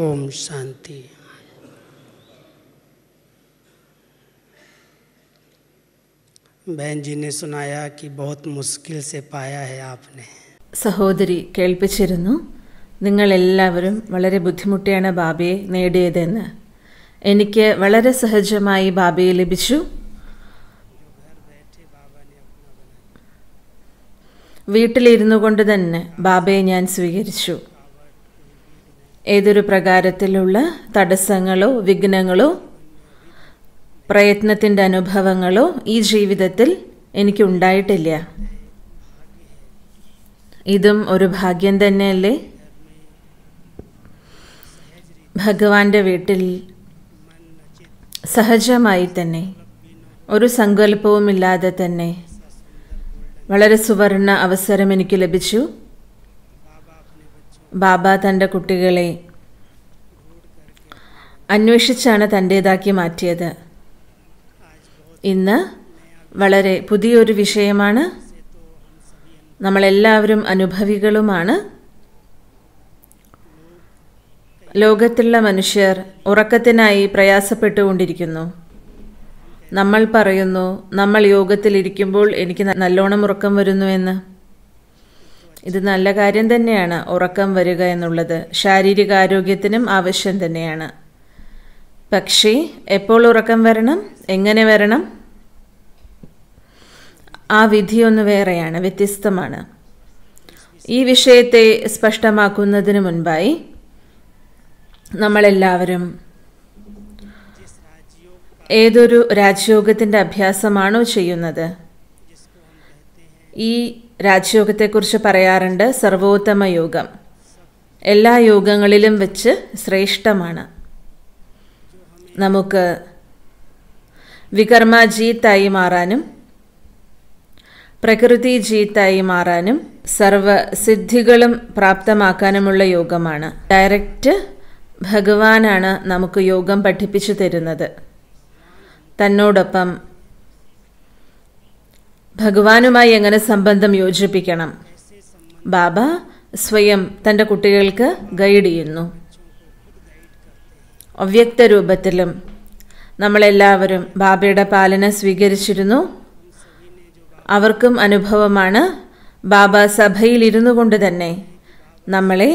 ഓം ശാന്തി ബഹൻ G ने सुनाया कि बहुत मुश्किल से पाया है आपने സഹോദരി കേൾപ്പിച്ചിരുന്നു നിങ്ങളെല്ലാവരും വളരെ ബുദ്ധിമുട്ടിയാണ് ബാബയെ നേടിയതെന്ന് എനിക്ക് വളരെ സഹജമായി ബാബയെ ലഭിച്ചു വീട്ടിലിരുന്നു കൊണ്ട് തന്നെ ബാബയെ ഞാൻ സ്വീകരിച്ചു ഏതൊരു പ്രകാരത്തിലുള്ള തടസ്സങ്ങളോ വിഘ്നങ്ങളോ പ്രയത്നത്തിൻ്റെ അനുഭവങ്ങളോ ഈ ജീവിതത്തിൽ എനിക്കുണ്ടായിട്ടില്ല ഇതും ഒരു ഭാഗ്യം തന്നെയല്ലേ ഭഗവാന്റെ വീട്ടിൽ സഹജമായി തന്നെ ഒരു സങ്കല്പവുമില്ലാതെ തന്നെ വളരെ സുവർണ അവസരം എനിക്ക് ലഭിച്ചു ബാബ തൻ്റെ കുട്ടികളെ അന്വേഷിച്ചാണ് തൻ്റേതാക്കി മാറ്റിയത് ഇന്ന് വളരെ പുതിയൊരു വിഷയമാണ് നമ്മളെല്ലാവരും അനുഭവികളുമാണ് ലോകത്തുള്ള മനുഷ്യർ ഉറക്കത്തിനായി പ്രയാസപ്പെട്ടുകൊണ്ടിരിക്കുന്നു നമ്മൾ പറയുന്നു നമ്മൾ യോഗത്തിലിരിക്കുമ്പോൾ എനിക്ക് നല്ലോണം ഉറക്കം വരുന്നുവെന്ന് ഇത് നല്ല കാര്യം തന്നെയാണ് ഉറക്കം വരിക എന്നുള്ളത് ശാരീരിക ആരോഗ്യത്തിനും ആവശ്യം തന്നെയാണ് പക്ഷേ എപ്പോൾ ഉറക്കം വരണം എങ്ങനെ വരണം ആ വിധിയൊന്ന് വേറെയാണ് വ്യത്യസ്തമാണ് ഈ വിഷയത്തെ സ്പഷ്ടമാക്കുന്നതിന് മുൻപായി നമ്മളെല്ലാവരും ഏതൊരു രാജ്യോഗത്തിൻ്റെ അഭ്യാസമാണോ ചെയ്യുന്നത് ഈ രാജ്യോഗത്തെക്കുറിച്ച് പറയാറുണ്ട് സർവോത്തമ യോഗം എല്ലാ യോഗങ്ങളിലും വെച്ച് ശ്രേഷ്ഠമാണ് നമുക്ക് വികർമ്മ ജീത്തായി മാറാനും പ്രകൃതി ജീത്തായി മാറാനും സർവ സിദ്ധികളും പ്രാപ്തമാക്കാനുമുള്ള യോഗമാണ് ഡയറക്റ്റ് ഭഗവാനാണ് നമുക്ക് യോഗം പഠിപ്പിച്ചു തരുന്നത് തന്നോടൊപ്പം ഭഗവാനുമായി എങ്ങനെ സംബന്ധം യോജിപ്പിക്കണം ബാബ സ്വയം തൻ്റെ കുട്ടികൾക്ക് ഗൈഡ് ചെയ്യുന്നു അവ്യക്ത രൂപത്തിലും നമ്മളെല്ലാവരും ബാബയുടെ പാലന സ്വീകരിച്ചിരുന്നു അവർക്കും അനുഭവമാണ് ബാബ സഭയിലിരുന്നു കൊണ്ട് തന്നെ നമ്മളെ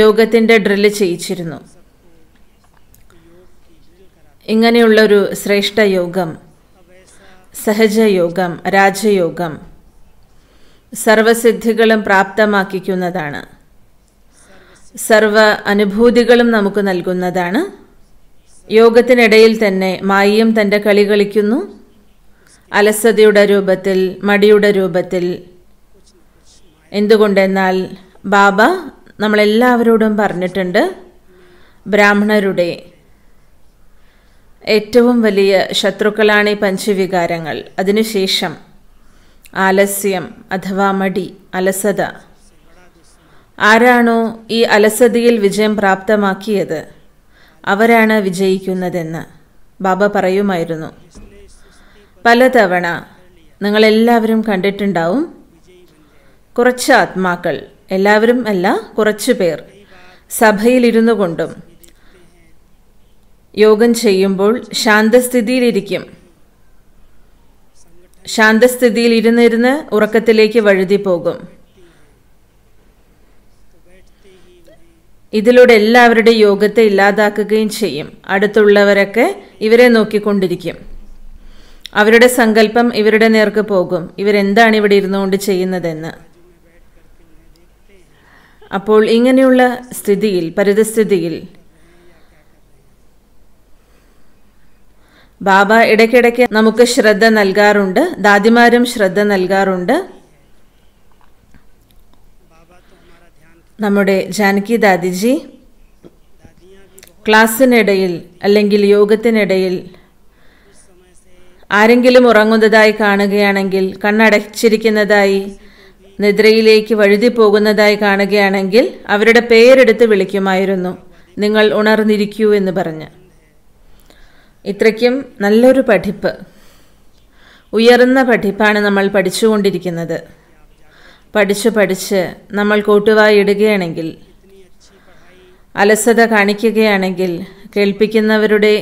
യോഗത്തിൻ്റെ ഡ്രില്ല് ചെയ്യിച്ചിരുന്നു ഇങ്ങനെയുള്ളൊരു ശ്രേഷ്ഠ യോഗം സഹജയോഗം രാജയോഗം സർവസിദ്ധികളും പ്രാപ്തമാക്കിക്കുന്നതാണ് സർവ അനുഭൂതികളും നമുക്ക് നൽകുന്നതാണ് യോഗത്തിനിടയിൽ തന്നെ മായിയും തൻ്റെ കളി കളിക്കുന്നു അലസതയുടെ രൂപത്തിൽ മടിയുടെ രൂപത്തിൽ എന്തുകൊണ്ടെന്നാൽ ബാബ നമ്മളെല്ലാവരോടും പറഞ്ഞിട്ടുണ്ട് ബ്രാഹ്മണരുടെ ഏറ്റവും വലിയ ശത്രുക്കളാണ് ഈ പഞ്ചവികാരങ്ങൾ അതിനുശേഷം ആലസ്യം അഥവാ മടി അലസത ആരാണോ ഈ അലസതയിൽ വിജയം പ്രാപ്തമാക്കിയത് അവരാണ് വിജയിക്കുന്നതെന്ന് ബാബ പറയുമായിരുന്നു പലതവണ നിങ്ങളെല്ലാവരും കണ്ടിട്ടുണ്ടാവും കുറച്ച് ആത്മാക്കൾ എല്ലാവരും അല്ല കുറച്ചു പേർ സഭയിലിരുന്നു കൊണ്ടും യോഗം ചെയ്യുമ്പോൾ ശാന്തസ്ഥിതിയിലിരിക്കും ശാന്തസ്ഥിതിയിൽ ഇരുന്നിരുന്ന് ഉറക്കത്തിലേക്ക് വഴുതി പോകും ഇതിലൂടെ എല്ലാവരുടെ യോഗത്തെ ഇല്ലാതാക്കുകയും ചെയ്യും അടുത്തുള്ളവരൊക്കെ ഇവരെ നോക്കിക്കൊണ്ടിരിക്കും അവരുടെ സങ്കല്പം ഇവരുടെ നേർക്ക് പോകും ഇവരെന്താണ് ഇവിടെ ഇരുന്നുകൊണ്ട് ചെയ്യുന്നതെന്ന് അപ്പോൾ ഇങ്ങനെയുള്ള സ്ഥിതിയിൽ പരിതസ്ഥിതിയിൽ ബാബ ഇടയ്ക്കിടയ്ക്ക് നമുക്ക് ശ്രദ്ധ നൽകാറുണ്ട് ദാദിമാരും ശ്രദ്ധ നൽകാറുണ്ട് നമ്മുടെ ജാനകി ദാദിജി ക്ലാസ്സിനിടയിൽ അല്ലെങ്കിൽ യോഗത്തിനിടയിൽ ആരെങ്കിലും ഉറങ്ങുന്നതായി കാണുകയാണെങ്കിൽ കണ്ണടച്ചിരിക്കുന്നതായി നിദ്രയിലേക്ക് വഴുതി പോകുന്നതായി കാണുകയാണെങ്കിൽ അവരുടെ പേരെടുത്ത് വിളിക്കുമായിരുന്നു നിങ്ങൾ ഉണർന്നിരിക്കൂ എന്ന് പറഞ്ഞ് ഇത്രയ്ക്കും നല്ലൊരു പഠിപ്പ് ഉയർന്ന പഠിപ്പാണ് നമ്മൾ പഠിച്ചുകൊണ്ടിരിക്കുന്നത് പഠിച്ച് പഠിച്ച് നമ്മൾ കൂട്ടുവായി ഇടുകയാണെങ്കിൽ അലസത കാണിക്കുകയാണെങ്കിൽ കേൾപ്പിക്കുന്നവരുടെ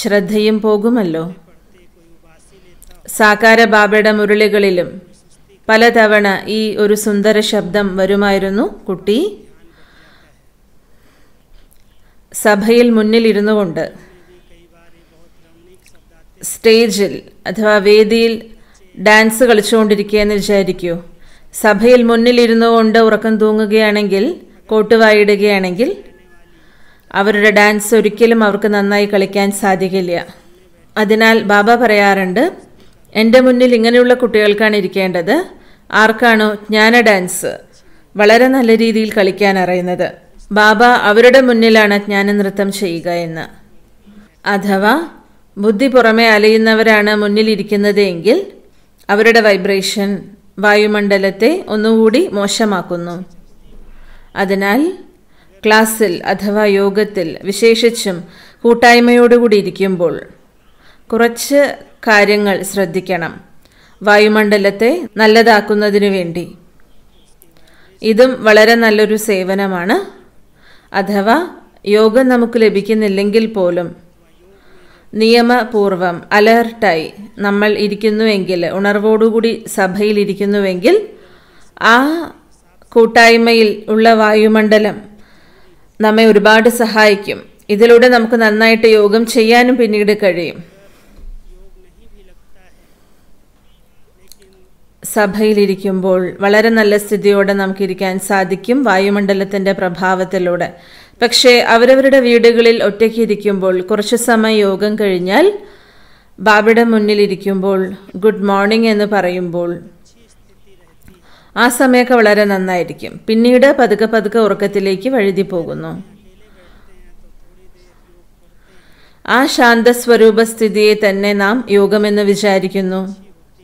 ശ്രദ്ധയും പോകുമല്ലോ സാകാര ബാബയുടെ മുരളികളിലും പലതവണ ഈ ഒരു സുന്ദര ശബ്ദം വരുമായിരുന്നു കുട്ടി സഭയിൽ മുന്നിലിരുന്നു കൊണ്ട് സ്റ്റേജിൽ അഥവാ വേദിയിൽ ഡാൻസ് കളിച്ചുകൊണ്ടിരിക്കുകയെന്ന് വിചാരിക്കൂ സഭയിൽ മുന്നിലിരുന്നു കൊണ്ട് ഉറക്കം തൂങ്ങുകയാണെങ്കിൽ കോട്ടുവായിടുകയാണെങ്കിൽ അവരുടെ ഡാൻസ് ഒരിക്കലും അവർക്ക് നന്നായി കളിക്കാൻ സാധിക്കില്ല അതിനാൽ ബാബ പറയാറുണ്ട് എൻ്റെ മുന്നിൽ ഇങ്ങനെയുള്ള കുട്ടികൾക്കാണ് ഇരിക്കേണ്ടത് ആർക്കാണോ ജ്ഞാന ഡാൻസ് വളരെ നല്ല രീതിയിൽ കളിക്കാൻ അറിയുന്നത് ബാബ അവരുടെ മുന്നിലാണ് ജ്ഞാനനൃത്തം ചെയ്യുക എന്ന് അഥവാ ബുദ്ധി പുറമെ അലയുന്നവരാണ് മുന്നിലിരിക്കുന്നത് എങ്കിൽ അവരുടെ വൈബ്രേഷൻ വായുമണ്ഡലത്തെ ഒന്നുകൂടി മോശമാക്കുന്നു അതിനാൽ ക്ലാസ്സിൽ അഥവാ യോഗത്തിൽ വിശേഷിച്ചും കൂട്ടായ്മയോടുകൂടി ഇരിക്കുമ്പോൾ കുറച്ച് കാര്യങ്ങൾ ശ്രദ്ധിക്കണം വായുമണ്ഡലത്തെ നല്ലതാക്കുന്നതിനു വേണ്ടി ഇതും വളരെ നല്ലൊരു സേവനമാണ് അഥവാ യോഗം നമുക്ക് ലഭിക്കുന്നില്ലെങ്കിൽ പോലും നിയമപൂർവം അലേർട്ടായി നമ്മൾ ഇരിക്കുന്നുവെങ്കിൽ ഉണർവോടുകൂടി സഭയിൽ ഇരിക്കുന്നുവെങ്കിൽ ആ കൂട്ടായ്മയിൽ ഉള്ള വായുമണ്ഡലം നമ്മെ ഒരുപാട് സഹായിക്കും ഇതിലൂടെ നമുക്ക് നന്നായിട്ട് യോഗം ചെയ്യാനും പിന്നീട് കഴിയും സഭയിലിരിക്കുമ്പോൾ വളരെ നല്ല സ്ഥിതിയോടെ നമുക്കിരിക്കാൻ സാധിക്കും വായുമണ്ഡലത്തിൻ്റെ പ്രഭാവത്തിലൂടെ പക്ഷേ അവരവരുടെ വീടുകളിൽ ഇരിക്കുമ്പോൾ കുറച്ചു സമയം യോഗം കഴിഞ്ഞാൽ ബാബയുടെ മുന്നിലിരിക്കുമ്പോൾ ഗുഡ് മോർണിംഗ് എന്ന് പറയുമ്പോൾ ആ സമയമൊക്കെ വളരെ നന്നായിരിക്കും പിന്നീട് പതുക്കെ പതുക്കെ ഉറക്കത്തിലേക്ക് വഴുതി പോകുന്നു ആ സ്വരൂപ സ്ഥിതിയെ തന്നെ നാം യോഗമെന്ന് വിചാരിക്കുന്നു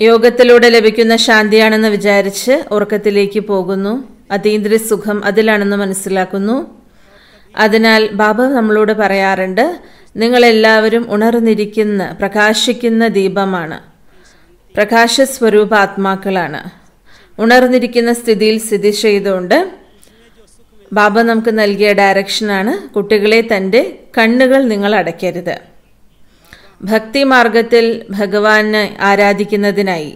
യോഗത്തിലൂടെ ലഭിക്കുന്ന ശാന്തിയാണെന്ന് വിചാരിച്ച് ഉറക്കത്തിലേക്ക് പോകുന്നു അതീന്ദ്ര സുഖം അതിലാണെന്ന് മനസ്സിലാക്കുന്നു അതിനാൽ ബാബ നമ്മളോട് പറയാറുണ്ട് നിങ്ങളെല്ലാവരും ഉണർന്നിരിക്കുന്ന പ്രകാശിക്കുന്ന ദീപമാണ് പ്രകാശ സ്വരൂപാത്മാക്കളാണ് ഉണർന്നിരിക്കുന്ന സ്ഥിതിയിൽ സ്ഥിതി ചെയ്തുകൊണ്ട് ബാബ നമുക്ക് നൽകിയ ഡയറക്ഷനാണ് കുട്ടികളെ തൻ്റെ കണ്ണുകൾ നിങ്ങൾ അടയ്ക്കരുത് ഭക്തി മാർഗത്തിൽ ഭഗവാനെ ആരാധിക്കുന്നതിനായി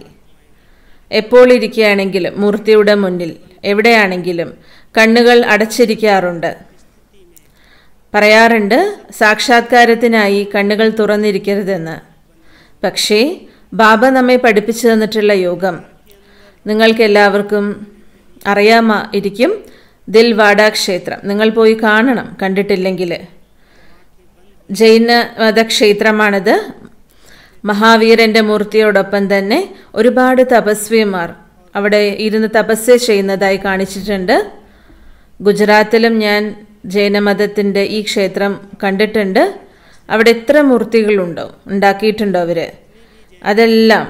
എപ്പോൾ ഇരിക്കുകയാണെങ്കിലും മൂർത്തിയുടെ മുന്നിൽ എവിടെയാണെങ്കിലും കണ്ണുകൾ അടച്ചിരിക്കാറുണ്ട് പറയാറുണ്ട് സാക്ഷാത്കാരത്തിനായി കണ്ണുകൾ തുറന്നിരിക്കരുതെന്ന് പക്ഷേ ബാബ നമ്മെ പഠിപ്പിച്ചു തന്നിട്ടുള്ള യോഗം നിങ്ങൾക്കെല്ലാവർക്കും അറിയാമ ഇരിക്കും ദിൽവാഡ ക്ഷേത്രം നിങ്ങൾ പോയി കാണണം കണ്ടിട്ടില്ലെങ്കിൽ ജൈന മതക്ഷേത്രമാണിത് മഹാവീരൻ്റെ മൂർത്തിയോടൊപ്പം തന്നെ ഒരുപാട് തപസ്വിമാർ അവിടെ ഇരുന്ന് തപസ് ചെയ്യുന്നതായി കാണിച്ചിട്ടുണ്ട് ഗുജറാത്തിലും ഞാൻ ജൈനമതത്തിൻ്റെ ഈ ക്ഷേത്രം കണ്ടിട്ടുണ്ട് അവിടെ എത്ര മൂർത്തികളുണ്ടോ ഉണ്ടാക്കിയിട്ടുണ്ടോ അവര് അതെല്ലാം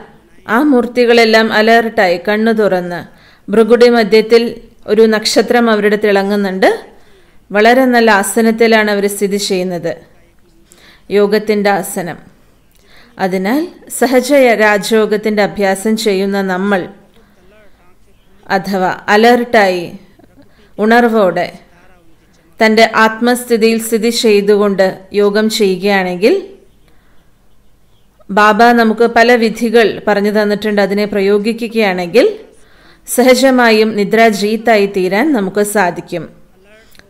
ആ മൂർത്തികളെല്ലാം അലേർട്ടായി കണ്ണു തുറന്ന് ഭൃഗുടി മധ്യത്തിൽ ഒരു നക്ഷത്രം അവരുടെ തിളങ്ങുന്നുണ്ട് വളരെ നല്ല ആസനത്തിലാണ് അവർ സ്ഥിതി ചെയ്യുന്നത് യോഗത്തിൻ്റെ ആസനം അതിനാൽ സഹജ രാജയോഗത്തിൻ്റെ അഭ്യാസം ചെയ്യുന്ന നമ്മൾ അഥവാ അലേർട്ടായി ഉണർവോടെ തൻ്റെ ആത്മസ്ഥിതിയിൽ സ്ഥിതി ചെയ്തുകൊണ്ട് യോഗം ചെയ്യുകയാണെങ്കിൽ ബാബ നമുക്ക് പല വിധികൾ പറഞ്ഞു തന്നിട്ടുണ്ട് അതിനെ പ്രയോഗിക്കുകയാണെങ്കിൽ സഹജമായും നിദ്രാജീത്തായി തീരാൻ നമുക്ക് സാധിക്കും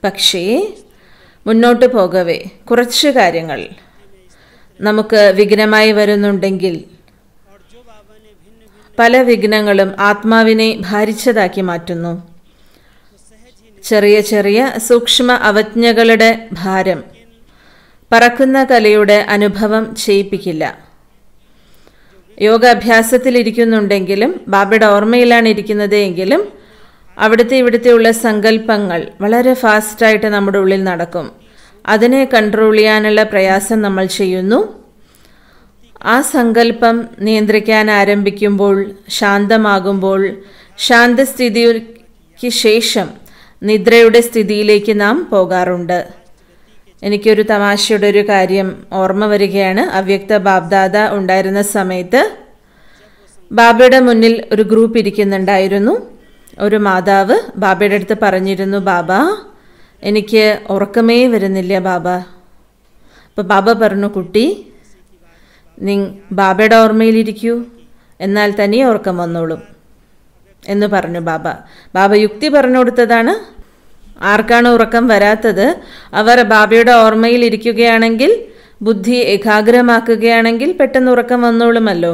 പക്ഷേ മുന്നോട്ട് പോകവേ കുറച്ച് കാര്യങ്ങൾ നമുക്ക് വിഘ്നമായി വരുന്നുണ്ടെങ്കിൽ പല വിഘ്നങ്ങളും ആത്മാവിനെ ഭാരിച്ചതാക്കി മാറ്റുന്നു ചെറിയ ചെറിയ സൂക്ഷ്മ അവജ്ഞകളുടെ ഭാരം പറക്കുന്ന കലയുടെ അനുഭവം ചെയ്യിപ്പിക്കില്ല യോഗാഭ്യാസത്തിലിരിക്കുന്നുണ്ടെങ്കിലും ബാബയുടെ ഓർമ്മയിലാണ് ഇരിക്കുന്നത് എങ്കിലും അവിടുത്തെ ഇവിടുത്തെയുള്ള സങ്കല്പങ്ങൾ വളരെ ഫാസ്റ്റായിട്ട് നമ്മുടെ ഉള്ളിൽ നടക്കും അതിനെ കൺട്രോൾ ചെയ്യാനുള്ള പ്രയാസം നമ്മൾ ചെയ്യുന്നു ആ സങ്കല്പം നിയന്ത്രിക്കാൻ ആരംഭിക്കുമ്പോൾ ശാന്തമാകുമ്പോൾ ശാന്തസ്ഥിതിക്ക് ശേഷം നിദ്രയുടെ സ്ഥിതിയിലേക്ക് നാം പോകാറുണ്ട് എനിക്കൊരു തമാശയുടെ ഒരു കാര്യം ഓർമ്മ വരികയാണ് അവ്യക്ത ബാബ്ദാദ ഉണ്ടായിരുന്ന സമയത്ത് ബാബയുടെ മുന്നിൽ ഒരു ഗ്രൂപ്പ് ഇരിക്കുന്നുണ്ടായിരുന്നു ഒരു മാതാവ് ബാബയുടെ അടുത്ത് പറഞ്ഞിരുന്നു ബാബ എനിക്ക് ഉറക്കമേ വരുന്നില്ല ബാബ അപ്പോൾ ബാബ പറഞ്ഞു കുട്ടി നി ബാബയുടെ ഓർമ്മയിലിരിക്കൂ എന്നാൽ തനിയെ ഉറക്കം വന്നോളും എന്ന് പറഞ്ഞു ബാബ ബാബ യുക്തി പറഞ്ഞു കൊടുത്തതാണ് ആർക്കാണ് ഉറക്കം വരാത്തത് അവർ ബാബയുടെ ഓർമ്മയിൽ ഇരിക്കുകയാണെങ്കിൽ ബുദ്ധി ഏകാഗ്രമാക്കുകയാണെങ്കിൽ പെട്ടെന്ന് ഉറക്കം വന്നോളുമല്ലോ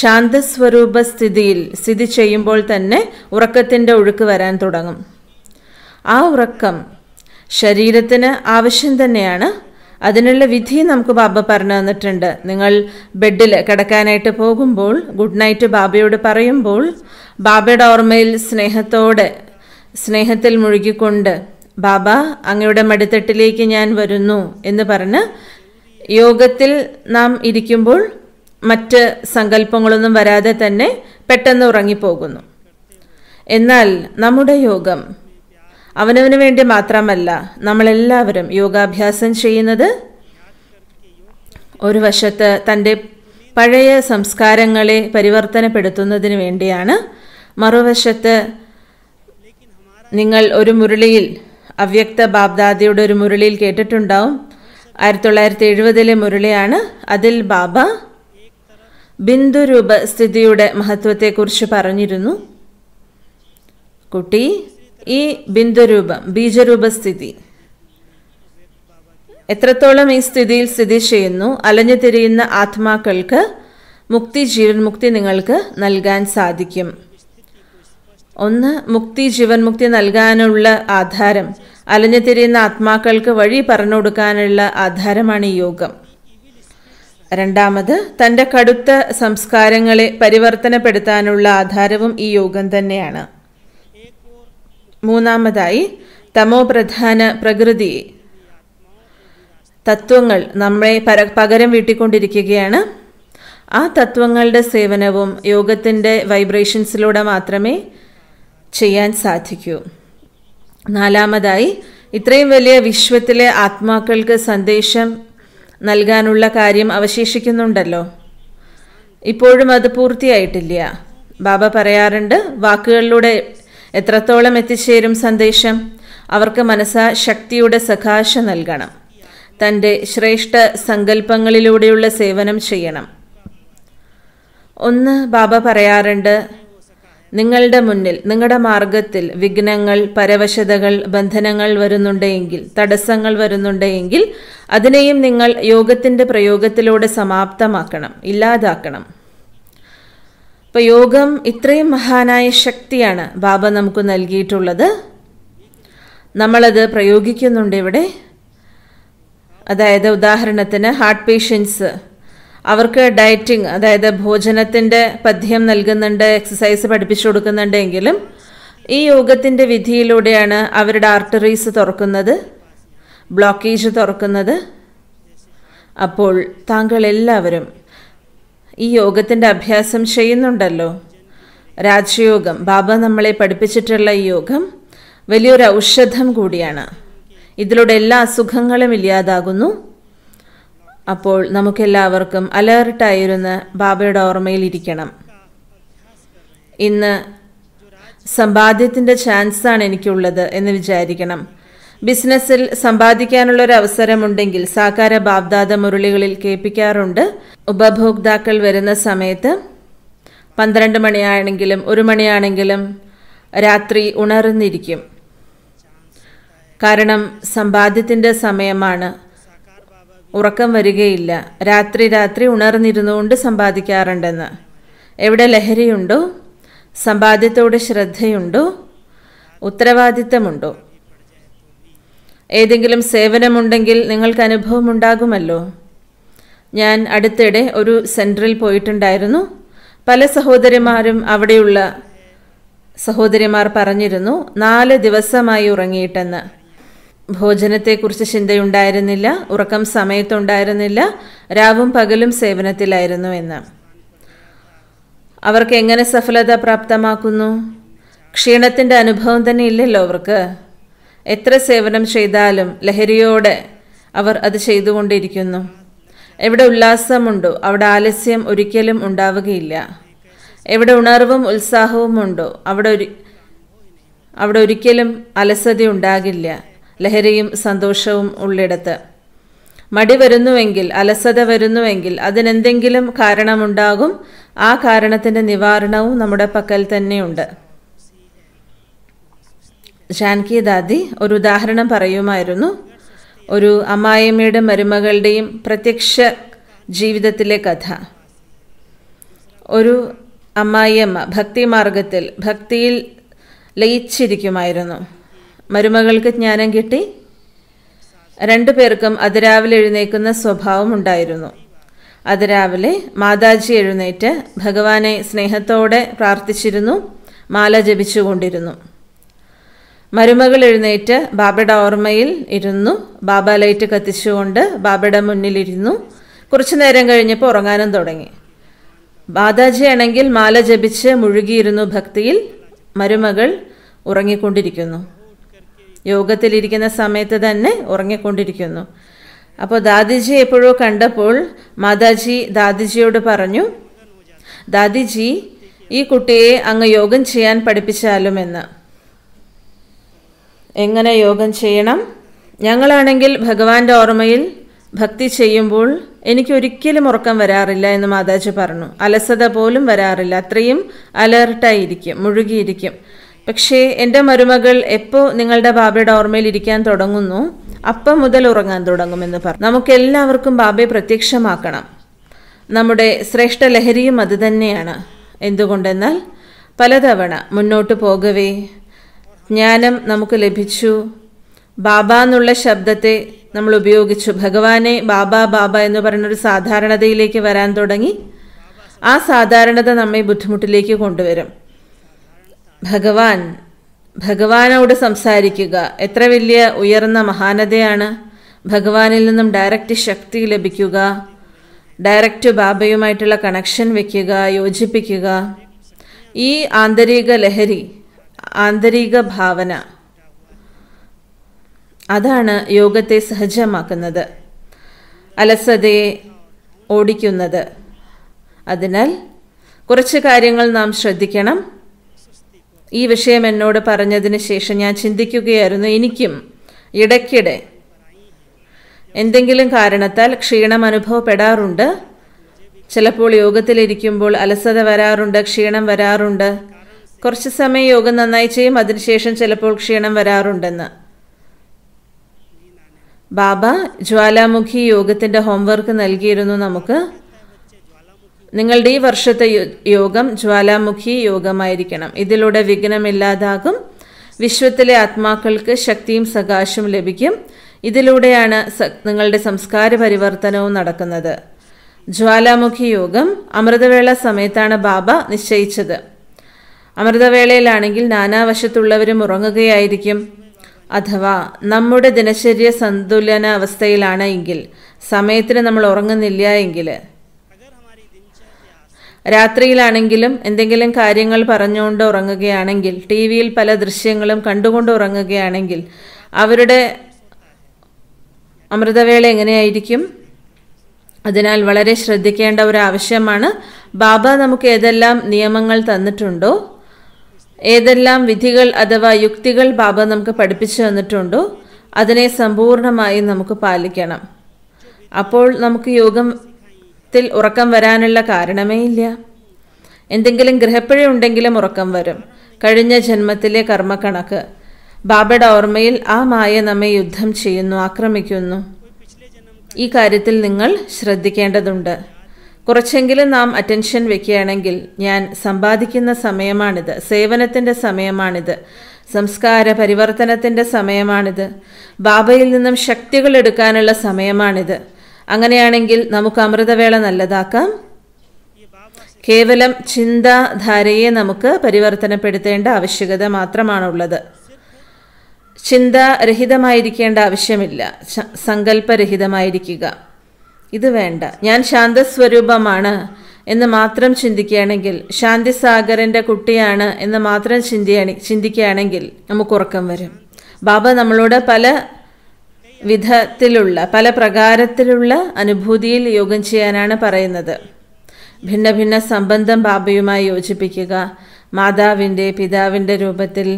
ശാന്തസ്വരൂപ സ്ഥിതിയിൽ സ്ഥിതി ചെയ്യുമ്പോൾ തന്നെ ഉറക്കത്തിൻ്റെ ഒഴുക്ക് വരാൻ തുടങ്ങും ആ ഉറക്കം ശരീരത്തിന് ആവശ്യം തന്നെയാണ് അതിനുള്ള വിധി നമുക്ക് ബാബ പറഞ്ഞു തന്നിട്ടുണ്ട് നിങ്ങൾ ബെഡിൽ കിടക്കാനായിട്ട് പോകുമ്പോൾ ഗുഡ് നൈറ്റ് ബാബയോട് പറയുമ്പോൾ ബാബയുടെ ഓർമ്മയിൽ സ്നേഹത്തോടെ സ്നേഹത്തിൽ മുഴുകിക്കൊണ്ട് ബാബ അങ്ങയുടെ മടിത്തട്ടിലേക്ക് ഞാൻ വരുന്നു എന്ന് പറഞ്ഞ് യോഗത്തിൽ നാം ഇരിക്കുമ്പോൾ മറ്റ് സങ്കല്പങ്ങളൊന്നും വരാതെ തന്നെ പെട്ടെന്ന് ഉറങ്ങിപ്പോകുന്നു എന്നാൽ നമ്മുടെ യോഗം അവനവന് വേണ്ടി മാത്രമല്ല നമ്മളെല്ലാവരും യോഗാഭ്യാസം ചെയ്യുന്നത് ഒരു വശത്ത് തൻ്റെ പഴയ സംസ്കാരങ്ങളെ പരിവർത്തനപ്പെടുത്തുന്നതിന് വേണ്ടിയാണ് മറുവശത്ത് നിങ്ങൾ ഒരു മുരളിയിൽ അവ്യക്ത ബാബ്ദാദിയുടെ ഒരു മുരളിയിൽ കേട്ടിട്ടുണ്ടാവും ആയിരത്തി തൊള്ളായിരത്തി എഴുപതിലെ മുരളിയാണ് അതിൽ ബാബ ബിന്ദുരൂപ സ്ഥിതിയുടെ മഹത്വത്തെക്കുറിച്ച് പറഞ്ഞിരുന്നു കുട്ടി ഈ ബിന്ദുരൂപം ബീജരൂപസ്ഥിതി എത്രത്തോളം ഈ സ്ഥിതിയിൽ സ്ഥിതി ചെയ്യുന്നു അലഞ്ഞു തിരിയുന്ന ആത്മാക്കൾക്ക് മുക്തി ജീവൻ മുക്തി നിങ്ങൾക്ക് നൽകാൻ സാധിക്കും ഒന്ന് മുക്തി ജീവൻ മുക്തി നൽകാനുള്ള ആധാരം അലഞ്ഞു തിരിയുന്ന ആത്മാക്കൾക്ക് വഴി പറഞ്ഞു കൊടുക്കാനുള്ള ആധാരമാണ് ഈ യോഗം രണ്ടാമത് തൻ്റെ കടുത്ത സംസ്കാരങ്ങളെ പരിവർത്തനപ്പെടുത്താനുള്ള ആധാരവും ഈ യോഗം തന്നെയാണ് മൂന്നാമതായി തമോപ്രധാന പ്രകൃതി തത്വങ്ങൾ നമ്മളെ പര പകരം വീട്ടിക്കൊണ്ടിരിക്കുകയാണ് ആ തത്വങ്ങളുടെ സേവനവും യോഗത്തിൻ്റെ വൈബ്രേഷൻസിലൂടെ മാത്രമേ ചെയ്യാൻ സാധിക്കൂ നാലാമതായി ഇത്രയും വലിയ വിശ്വത്തിലെ ആത്മാക്കൾക്ക് സന്ദേശം നൽകാനുള്ള കാര്യം അവശേഷിക്കുന്നുണ്ടല്ലോ ഇപ്പോഴും അത് പൂർത്തിയായിട്ടില്ല ബാബ പറയാറുണ്ട് വാക്കുകളിലൂടെ എത്രത്തോളം എത്തിച്ചേരും സന്ദേശം അവർക്ക് മനസ്സാ ശക്തിയുടെ സകാശ നൽകണം തൻ്റെ ശ്രേഷ്ഠ സങ്കല്പങ്ങളിലൂടെയുള്ള സേവനം ചെയ്യണം ഒന്ന് ബാബ പറയാറുണ്ട് നിങ്ങളുടെ മുന്നിൽ നിങ്ങളുടെ മാർഗത്തിൽ വിഘ്നങ്ങൾ പരവശതകൾ ബന്ധനങ്ങൾ വരുന്നുണ്ടെങ്കിൽ തടസ്സങ്ങൾ വരുന്നുണ്ടെങ്കിൽ അതിനെയും നിങ്ങൾ യോഗത്തിൻ്റെ പ്രയോഗത്തിലൂടെ സമാപ്തമാക്കണം ഇല്ലാതാക്കണം ഇപ്പോൾ യോഗം ഇത്രയും മഹാനായ ശക്തിയാണ് ബാബ നമുക്ക് നൽകിയിട്ടുള്ളത് നമ്മളത് പ്രയോഗിക്കുന്നുണ്ട് ഇവിടെ അതായത് ഉദാഹരണത്തിന് ഹാർട്ട് പേഷ്യൻസ് അവർക്ക് ഡയറ്റിംഗ് അതായത് ഭോജനത്തിൻ്റെ പഥ്യം നൽകുന്നുണ്ട് എക്സസൈസ് പഠിപ്പിച്ചു കൊടുക്കുന്നുണ്ടെങ്കിലും ഈ യോഗത്തിൻ്റെ വിധിയിലൂടെയാണ് അവരുടെ ആർട്ടറീസ് തുറക്കുന്നത് ബ്ലോക്കേജ് തുറക്കുന്നത് അപ്പോൾ താങ്കൾ എല്ലാവരും ഈ യോഗത്തിൻ്റെ അഭ്യാസം ചെയ്യുന്നുണ്ടല്ലോ രാജയോഗം ബാബ നമ്മളെ പഠിപ്പിച്ചിട്ടുള്ള ഈ യോഗം വലിയൊരു ഔഷധം കൂടിയാണ് ഇതിലൂടെ എല്ലാ അസുഖങ്ങളും ഇല്ലാതാകുന്നു അപ്പോൾ നമുക്കെല്ലാവർക്കും അലേർട്ടായിരുന്ന ബാബയുടെ ഓർമ്മയിൽ ഇരിക്കണം ഇന്ന് സമ്പാദ്യത്തിൻ്റെ ചാൻസാണ് എനിക്കുള്ളത് എന്ന് വിചാരിക്കണം ബിസിനസ്സിൽ സമ്പാദിക്കാനുള്ള ഒരു അവസരമുണ്ടെങ്കിൽ സാകാര ബാബ്ദാദ മുരളികളിൽ കേൾപ്പിക്കാറുണ്ട് ഉപഭോക്താക്കൾ വരുന്ന സമയത്ത് പന്ത്രണ്ട് മണിയാണെങ്കിലും ഒരു മണിയാണെങ്കിലും രാത്രി ഉണർന്നിരിക്കും കാരണം സമ്പാദ്യത്തിൻ്റെ സമയമാണ് ഉറക്കം വരികയില്ല രാത്രി രാത്രി ഉണർന്നിരുന്നുകൊണ്ട് സമ്പാദിക്കാറുണ്ടെന്ന് എവിടെ ലഹരിയുണ്ടോ സമ്പാദ്യത്തോട് ശ്രദ്ധയുണ്ടോ ഉത്തരവാദിത്തമുണ്ടോ ഏതെങ്കിലും സേവനമുണ്ടെങ്കിൽ നിങ്ങൾക്ക് അനുഭവമുണ്ടാകുമല്ലോ ഞാൻ അടുത്തിടെ ഒരു സെൻറ്ററിൽ പോയിട്ടുണ്ടായിരുന്നു പല സഹോദരിമാരും അവിടെയുള്ള സഹോദരിമാർ പറഞ്ഞിരുന്നു നാല് ദിവസമായി ഉറങ്ങിയിട്ടെന്ന് ഭോജനത്തെക്കുറിച്ച് ചിന്തയുണ്ടായിരുന്നില്ല ഉറക്കം സമയത്തുണ്ടായിരുന്നില്ല രാവും പകലും സേവനത്തിലായിരുന്നു എന്ന് അവർക്ക് എങ്ങനെ സഫലത പ്രാപ്തമാക്കുന്നു ക്ഷീണത്തിൻ്റെ അനുഭവം തന്നെ ഇല്ലല്ലോ അവർക്ക് എത്ര സേവനം ചെയ്താലും ലഹരിയോടെ അവർ അത് ചെയ്തുകൊണ്ടിരിക്കുന്നു എവിടെ ഉല്ലാസമുണ്ടോ അവിടെ ആലസ്യം ഒരിക്കലും ഉണ്ടാവുകയില്ല എവിടെ ഉണർവും ഉത്സാഹവും ഉണ്ടോ അവിടെ ഒരു അവിടെ ഒരിക്കലും അലസത ഉണ്ടാകില്ല ലഹരിയും സന്തോഷവും ഉള്ളിടത്ത് മടി വരുന്നുവെങ്കിൽ അലസത വരുന്നുവെങ്കിൽ അതിനെന്തെങ്കിലും കാരണമുണ്ടാകും ആ കാരണത്തിൻ്റെ നിവാരണവും നമ്മുടെ പക്കൽ തന്നെയുണ്ട് ഷാൻകി ദാദി ഒരു ഉദാഹരണം പറയുമായിരുന്നു ഒരു അമ്മായിമ്മയുടെ മരുമകളുടെയും പ്രത്യക്ഷ ജീവിതത്തിലെ കഥ ഒരു അമ്മായിയമ്മ ഭക്തിമാർഗത്തിൽ ഭക്തിയിൽ ലയിച്ചിരിക്കുമായിരുന്നു മരുമകൾക്ക് ജ്ഞാനം കിട്ടി രണ്ടു പേർക്കും അതിരാവിലെ എഴുന്നേക്കുന്ന സ്വഭാവം ഉണ്ടായിരുന്നു അതിരാവിലെ മാതാജി എഴുന്നേറ്റ് ഭഗവാനെ സ്നേഹത്തോടെ പ്രാർത്ഥിച്ചിരുന്നു മാല ജപിച്ചുകൊണ്ടിരുന്നു മരുമകൾ എഴുന്നേറ്റ് ബാബയുടെ ഓർമ്മയിൽ ഇരുന്നു ബാബ ലൈറ്റ് കത്തിച്ചുകൊണ്ട് ബാബയുടെ മുന്നിലിരുന്നു കുറച്ചു നേരം കഴിഞ്ഞപ്പോൾ ഉറങ്ങാനും തുടങ്ങി ബാദാജി ആണെങ്കിൽ മാല ജപിച്ച് മുഴുകിയിരുന്നു ഭക്തിയിൽ മരുമകൾ ഉറങ്ങിക്കൊണ്ടിരിക്കുന്നു യോഗത്തിലിരിക്കുന്ന സമയത്ത് തന്നെ ഉറങ്ങിക്കൊണ്ടിരിക്കുന്നു അപ്പോൾ ദാദിജി എപ്പോഴോ കണ്ടപ്പോൾ മാതാജി ദാദിജിയോട് പറഞ്ഞു ദാദിജി ഈ കുട്ടിയെ അങ്ങ് യോഗം ചെയ്യാൻ പഠിപ്പിച്ചാലും എന്ന് എങ്ങനെ യോഗം ചെയ്യണം ഞങ്ങളാണെങ്കിൽ ഭഗവാന്റെ ഓർമ്മയിൽ ഭക്തി ചെയ്യുമ്പോൾ എനിക്ക് ഒരിക്കലും ഉറക്കം വരാറില്ല എന്ന് മാതാജി പറഞ്ഞു അലസത പോലും വരാറില്ല അത്രയും അലേർട്ടായിരിക്കും മുഴുകിയിരിക്കും പക്ഷേ എൻ്റെ മരുമകൾ എപ്പോൾ നിങ്ങളുടെ ബാബയുടെ ഓർമ്മയിൽ ഇരിക്കാൻ തുടങ്ങുന്നു അപ്പം മുതൽ ഉറങ്ങാൻ തുടങ്ങുമെന്ന് പറഞ്ഞു നമുക്കെല്ലാവർക്കും ബാബയെ പ്രത്യക്ഷമാക്കണം നമ്മുടെ ശ്രേഷ്ഠ ലഹരിയും അതുതന്നെയാണ് എന്തുകൊണ്ടെന്നാൽ പലതവണ മുന്നോട്ട് പോകവേ ജ്ഞാനം നമുക്ക് ലഭിച്ചു ബാബ എന്നുള്ള ശബ്ദത്തെ നമ്മൾ ഉപയോഗിച്ചു ഭഗവാനെ ബാബ ബാബ എന്ന് പറയുന്നൊരു സാധാരണതയിലേക്ക് വരാൻ തുടങ്ങി ആ സാധാരണത നമ്മെ ബുദ്ധിമുട്ടിലേക്ക് കൊണ്ടുവരും ഭഗവാൻ ഭഗവാനോട് സംസാരിക്കുക എത്ര വലിയ ഉയർന്ന മഹാനതയാണ് ഭഗവാനിൽ നിന്നും ഡയറക്റ്റ് ശക്തി ലഭിക്കുക ഡയറക്റ്റ് ബാബയുമായിട്ടുള്ള കണക്ഷൻ വയ്ക്കുക യോജിപ്പിക്കുക ഈ ആന്തരിക ലഹരി ആന്തരിക ഭാവന അതാണ് യോഗത്തെ സഹജമാക്കുന്നത് അലസതയെ ഓടിക്കുന്നത് അതിനാൽ കുറച്ച് കാര്യങ്ങൾ നാം ശ്രദ്ധിക്കണം ഈ വിഷയം എന്നോട് പറഞ്ഞതിന് ശേഷം ഞാൻ ചിന്തിക്കുകയായിരുന്നു എനിക്കും ഇടയ്ക്കിടെ എന്തെങ്കിലും കാരണത്താൽ ക്ഷീണം അനുഭവപ്പെടാറുണ്ട് ചിലപ്പോൾ യോഗത്തിലിരിക്കുമ്പോൾ അലസത വരാറുണ്ട് ക്ഷീണം വരാറുണ്ട് കുറച്ച് സമയം യോഗം നന്നായി ചെയ്യും അതിനുശേഷം ചിലപ്പോൾ ക്ഷീണം വരാറുണ്ടെന്ന് ബാബ ജ്വാലാമുഖി യോഗത്തിന്റെ ഹോംവർക്ക് നൽകിയിരുന്നു നമുക്ക് നിങ്ങളുടെ ഈ വർഷത്തെ യോഗം ജ്വാലാമുഖി യോഗമായിരിക്കണം ഇതിലൂടെ വിഘ്നമില്ലാതാകും വിശ്വത്തിലെ ആത്മാക്കൾക്ക് ശക്തിയും സകാശവും ലഭിക്കും ഇതിലൂടെയാണ് നിങ്ങളുടെ സംസ്കാര പരിവർത്തനവും നടക്കുന്നത് ജ്വാലാമുഖി യോഗം അമൃതവേള സമയത്താണ് ബാബ നിശ്ചയിച്ചത് അമൃതവേളയിലാണെങ്കിൽ നാനാവശത്തുള്ളവരും ഉറങ്ങുകയായിരിക്കും അഥവാ നമ്മുടെ ദിനചര്യ സന്തുലന അവസ്ഥയിലാണ് എങ്കിൽ സമയത്തിന് നമ്മൾ ഉറങ്ങുന്നില്ല എങ്കിൽ രാത്രിയിലാണെങ്കിലും എന്തെങ്കിലും കാര്യങ്ങൾ പറഞ്ഞുകൊണ്ട് ഉറങ്ങുകയാണെങ്കിൽ ടി വിയിൽ പല ദൃശ്യങ്ങളും കണ്ടുകൊണ്ട് ഉറങ്ങുകയാണെങ്കിൽ അവരുടെ അമൃതവേള എങ്ങനെയായിരിക്കും അതിനാൽ വളരെ ശ്രദ്ധിക്കേണ്ട ഒരു ആവശ്യമാണ് ബാബ നമുക്ക് ഏതെല്ലാം നിയമങ്ങൾ തന്നിട്ടുണ്ടോ ഏതെല്ലാം വിധികൾ അഥവാ യുക്തികൾ ബാബ നമുക്ക് പഠിപ്പിച്ചു തന്നിട്ടുണ്ടോ അതിനെ സമ്പൂർണമായി നമുക്ക് പാലിക്കണം അപ്പോൾ നമുക്ക് യോഗത്തിൽ ഉറക്കം വരാനുള്ള കാരണമേ ഇല്ല എന്തെങ്കിലും ഗ്രഹപ്പിഴ ഉണ്ടെങ്കിലും ഉറക്കം വരും കഴിഞ്ഞ ജന്മത്തിലെ കർമ്മക്കണക്ക് ബാബയുടെ ഓർമ്മയിൽ ആ മായ നമ്മെ യുദ്ധം ചെയ്യുന്നു ആക്രമിക്കുന്നു ഈ കാര്യത്തിൽ നിങ്ങൾ ശ്രദ്ധിക്കേണ്ടതുണ്ട് കുറച്ചെങ്കിലും നാം അറ്റൻഷൻ വെക്കുകയാണെങ്കിൽ ഞാൻ സമ്പാദിക്കുന്ന സമയമാണിത് സേവനത്തിൻ്റെ സമയമാണിത് സംസ്കാര പരിവർത്തനത്തിൻ്റെ സമയമാണിത് ബാബയിൽ നിന്നും ശക്തികൾ എടുക്കാനുള്ള സമയമാണിത് അങ്ങനെയാണെങ്കിൽ നമുക്ക് അമൃതവേള നല്ലതാക്കാം കേവലം ചിന്താധാരയെ നമുക്ക് പരിവർത്തനപ്പെടുത്തേണ്ട ആവശ്യകത മാത്രമാണുള്ളത് ചിന്താരഹിതമായിരിക്കേണ്ട ആവശ്യമില്ല സങ്കല്പരഹിതമായിരിക്കുക ഇത് വേണ്ട ഞാൻ ശാന്തസ്വരൂപമാണ് എന്ന് മാത്രം ചിന്തിക്കുകയാണെങ്കിൽ ശാന്തിസാഗറിൻ്റെ കുട്ടിയാണ് എന്ന് മാത്രം ചിന്തിയാണ് ചിന്തിക്കുകയാണെങ്കിൽ നമുക്ക് ഉറക്കം വരും ബാബ നമ്മളോട് പല വിധത്തിലുള്ള പല പ്രകാരത്തിലുള്ള അനുഭൂതിയിൽ യോഗം ചെയ്യാനാണ് പറയുന്നത് ഭിന്ന ഭിന്ന സംബന്ധം ബാബയുമായി യോജിപ്പിക്കുക മാതാവിൻ്റെ പിതാവിൻ്റെ രൂപത്തിൽ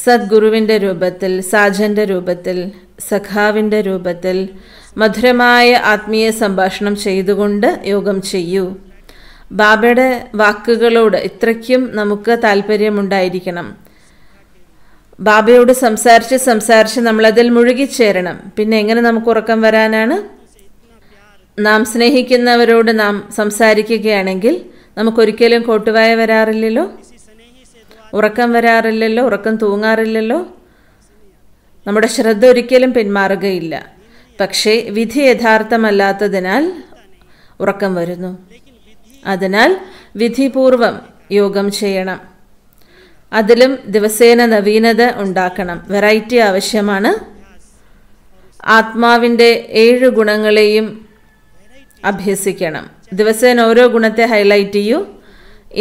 സദ്ഗുരുവിൻ്റെ രൂപത്തിൽ സാജൻ്റെ രൂപത്തിൽ സഖാവിൻ്റെ രൂപത്തിൽ മധുരമായ ആത്മീയ സംഭാഷണം ചെയ്തുകൊണ്ട് യോഗം ചെയ്യൂ ബാബയുടെ വാക്കുകളോട് ഇത്രയ്ക്കും നമുക്ക് താല്പര്യമുണ്ടായിരിക്കണം ബാബയോട് സംസാരിച്ച് സംസാരിച്ച് നമ്മളതിൽ മുഴുകിച്ചേരണം പിന്നെ എങ്ങനെ നമുക്ക് ഉറക്കം വരാനാണ് നാം സ്നേഹിക്കുന്നവരോട് നാം സംസാരിക്കുകയാണെങ്കിൽ നമുക്കൊരിക്കലും കോട്ടുവായ വരാറില്ലല്ലോ ഉറക്കം വരാറില്ലല്ലോ ഉറക്കം തൂങ്ങാറില്ലല്ലോ നമ്മുടെ ശ്രദ്ധ ഒരിക്കലും പിന്മാറുകയില്ല പക്ഷേ വിധി യഥാർത്ഥമല്ലാത്തതിനാൽ ഉറക്കം വരുന്നു അതിനാൽ വിധിപൂർവം യോഗം ചെയ്യണം അതിലും ദിവസേന നവീനത ഉണ്ടാക്കണം വെറൈറ്റി ആവശ്യമാണ് ആത്മാവിൻ്റെ ഏഴ് ഗുണങ്ങളെയും അഭ്യസിക്കണം ദിവസേന ഓരോ ഗുണത്തെ ഹൈലൈറ്റ് ചെയ്യൂ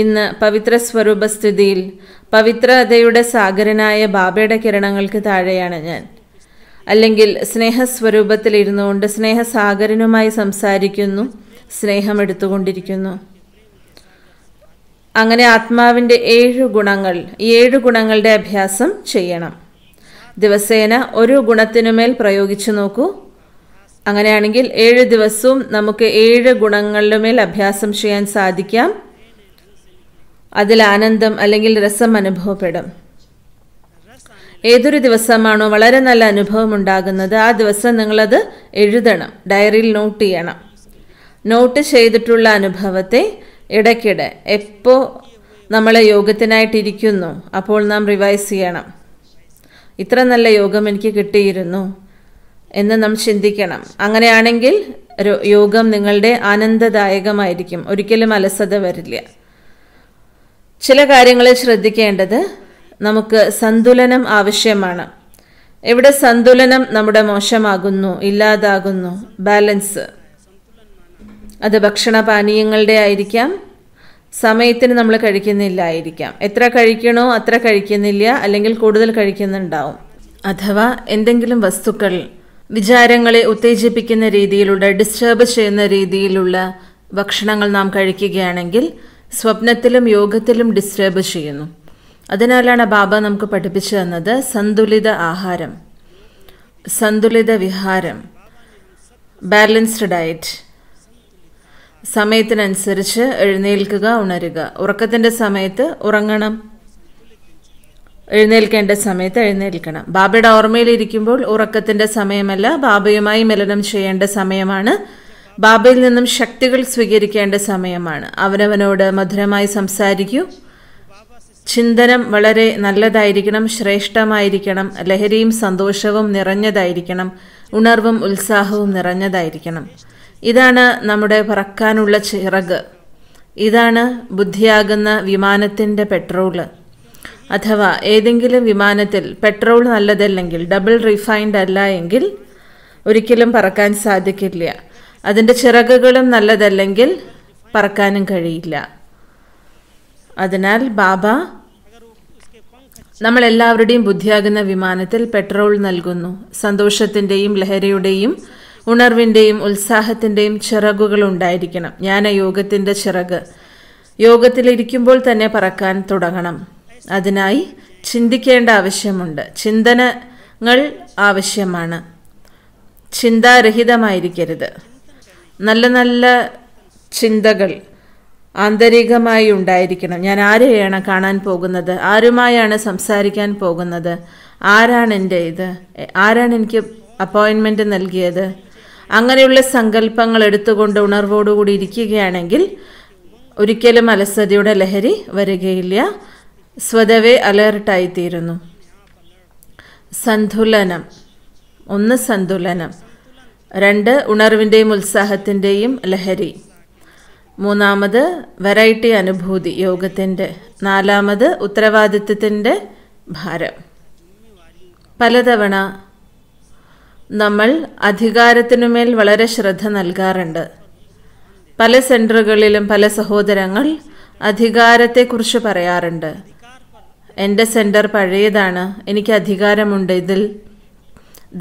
ഇന്ന് പവിത്ര സ്വരൂപസ്ഥിതിയിൽ പവിത്രതയുടെ സാഗരനായ ബാബയുടെ കിരണങ്ങൾക്ക് താഴെയാണ് ഞാൻ അല്ലെങ്കിൽ സ്നേഹസ്വരൂപത്തിലിരുന്നു കൊണ്ട് സ്നേഹസാഗരനുമായി സംസാരിക്കുന്നു സ്നേഹം എടുത്തുകൊണ്ടിരിക്കുന്നു അങ്ങനെ ആത്മാവിൻ്റെ ഏഴ് ഗുണങ്ങൾ ഏഴു ഏഴ് ഗുണങ്ങളുടെ അഭ്യാസം ചെയ്യണം ദിവസേന ഒരു ഗുണത്തിനുമേൽ പ്രയോഗിച്ചു നോക്കൂ അങ്ങനെയാണെങ്കിൽ ഏഴ് ദിവസവും നമുക്ക് ഏഴ് മേൽ അഭ്യാസം ചെയ്യാൻ സാധിക്കാം അതിൽ ആനന്ദം അല്ലെങ്കിൽ രസം അനുഭവപ്പെടും ഏതൊരു ദിവസമാണോ വളരെ നല്ല അനുഭവം ഉണ്ടാകുന്നത് ആ ദിവസം നിങ്ങളത് എഴുതണം ഡയറിയിൽ നോട്ട് ചെയ്യണം നോട്ട് ചെയ്തിട്ടുള്ള അനുഭവത്തെ ഇടയ്ക്കിടെ എപ്പോൾ നമ്മൾ യോഗത്തിനായിട്ടിരിക്കുന്നു അപ്പോൾ നാം റിവൈസ് ചെയ്യണം ഇത്ര നല്ല യോഗം എനിക്ക് കിട്ടിയിരുന്നു എന്ന് നാം ചിന്തിക്കണം അങ്ങനെയാണെങ്കിൽ യോഗം നിങ്ങളുടെ ആനന്ദദായകമായിരിക്കും ഒരിക്കലും അലസത വരില്ല ചില കാര്യങ്ങളെ ശ്രദ്ധിക്കേണ്ടത് നമുക്ക് സന്തുലനം ആവശ്യമാണ് എവിടെ സന്തുലനം നമ്മുടെ മോശമാകുന്നു ഇല്ലാതാകുന്നു ബാലൻസ് അത് ഭക്ഷണ പാനീയങ്ങളുടെ ആയിരിക്കാം സമയത്തിന് നമ്മൾ കഴിക്കുന്നില്ലായിരിക്കാം എത്ര കഴിക്കണോ അത്ര കഴിക്കുന്നില്ല അല്ലെങ്കിൽ കൂടുതൽ കഴിക്കുന്നുണ്ടാവും അഥവാ എന്തെങ്കിലും വസ്തുക്കൾ വിചാരങ്ങളെ ഉത്തേജിപ്പിക്കുന്ന രീതിയിലുള്ള ഡിസ്റ്റർബ് ചെയ്യുന്ന രീതിയിലുള്ള ഭക്ഷണങ്ങൾ നാം കഴിക്കുകയാണെങ്കിൽ സ്വപ്നത്തിലും യോഗത്തിലും ഡിസ്റ്റർബ് ചെയ്യുന്നു അതിനാലാണ് ബാബ നമുക്ക് പഠിപ്പിച്ചു തന്നത് സന്തുലിത ആഹാരം സന്തുലിത വിഹാരം ബാലൻസ്ഡ് ഡയറ്റ് സമയത്തിനനുസരിച്ച് എഴുന്നേൽക്കുക ഉണരുക ഉറക്കത്തിൻ്റെ സമയത്ത് ഉറങ്ങണം എഴുന്നേൽക്കേണ്ട സമയത്ത് എഴുന്നേൽക്കണം ബാബയുടെ ഓർമ്മയിലിരിക്കുമ്പോൾ ഉറക്കത്തിൻ്റെ സമയമല്ല ബാബയുമായി മിലനം ചെയ്യേണ്ട സമയമാണ് ബാബയിൽ നിന്നും ശക്തികൾ സ്വീകരിക്കേണ്ട സമയമാണ് അവനവനോട് മധുരമായി സംസാരിക്കൂ ചിന്തനം വളരെ നല്ലതായിരിക്കണം ശ്രേഷ്ഠമായിരിക്കണം ലഹരിയും സന്തോഷവും നിറഞ്ഞതായിരിക്കണം ഉണർവും ഉത്സാഹവും നിറഞ്ഞതായിരിക്കണം ഇതാണ് നമ്മുടെ പറക്കാനുള്ള ചിറക് ഇതാണ് ബുദ്ധിയാകുന്ന വിമാനത്തിൻ്റെ പെട്രോള് അഥവാ ഏതെങ്കിലും വിമാനത്തിൽ പെട്രോൾ നല്ലതല്ലെങ്കിൽ ഡബിൾ റിഫൈൻഡ് അല്ല എങ്കിൽ ഒരിക്കലും പറക്കാൻ സാധിക്കില്ല അതിൻ്റെ ചിറകുകളും നല്ലതല്ലെങ്കിൽ പറക്കാനും കഴിയില്ല അതിനാൽ ബാബ നമ്മൾ എല്ലാവരുടെയും ബുദ്ധിയാകുന്ന വിമാനത്തിൽ പെട്രോൾ നൽകുന്നു സന്തോഷത്തിൻ്റെയും ലഹരിയുടെയും ഉണർവിൻ്റെയും ഉത്സാഹത്തിൻ്റെയും ചിറകുകൾ ഉണ്ടായിരിക്കണം ഞാൻ യോഗത്തിൻ്റെ ചിറക് യോഗത്തിലിരിക്കുമ്പോൾ തന്നെ പറക്കാൻ തുടങ്ങണം അതിനായി ചിന്തിക്കേണ്ട ആവശ്യമുണ്ട് ചിന്തനങ്ങൾ ആവശ്യമാണ് ചിന്താരഹിതമായിരിക്കരുത് നല്ല നല്ല ചിന്തകൾ ആന്തരികമായി ഉണ്ടായിരിക്കണം ഞാൻ ആരെയാണ് കാണാൻ പോകുന്നത് ആരുമായാണ് സംസാരിക്കാൻ പോകുന്നത് ആരാണ് എൻ്റെ ഇത് ആരാണ് എനിക്ക് അപ്പോയിൻമെൻറ്റ് നൽകിയത് അങ്ങനെയുള്ള സങ്കല്പങ്ങൾ എടുത്തുകൊണ്ട് ഉണർവോടുകൂടി ഇരിക്കുകയാണെങ്കിൽ ഒരിക്കലും അലസതയുടെ ലഹരി വരികയില്ല സ്വതവേ അലേർട്ടായിത്തീരുന്നു സന്തുലനം ഒന്ന് സന്തുലനം രണ്ട് ഉണർവിൻ്റെയും ഉത്സാഹത്തിൻ്റെയും ലഹരി മൂന്നാമത് വെറൈറ്റി അനുഭൂതി യോഗത്തിൻ്റെ നാലാമത് ഉത്തരവാദിത്വത്തിൻ്റെ ഭാരം പലതവണ നമ്മൾ അധികാരത്തിനുമേൽ വളരെ ശ്രദ്ധ നൽകാറുണ്ട് പല സെൻറ്ററുകളിലും പല സഹോദരങ്ങൾ അധികാരത്തെക്കുറിച്ച് പറയാറുണ്ട് എൻ്റെ സെൻറ്റർ പഴയതാണ് എനിക്ക് അധികാരമുണ്ട് ഇതിൽ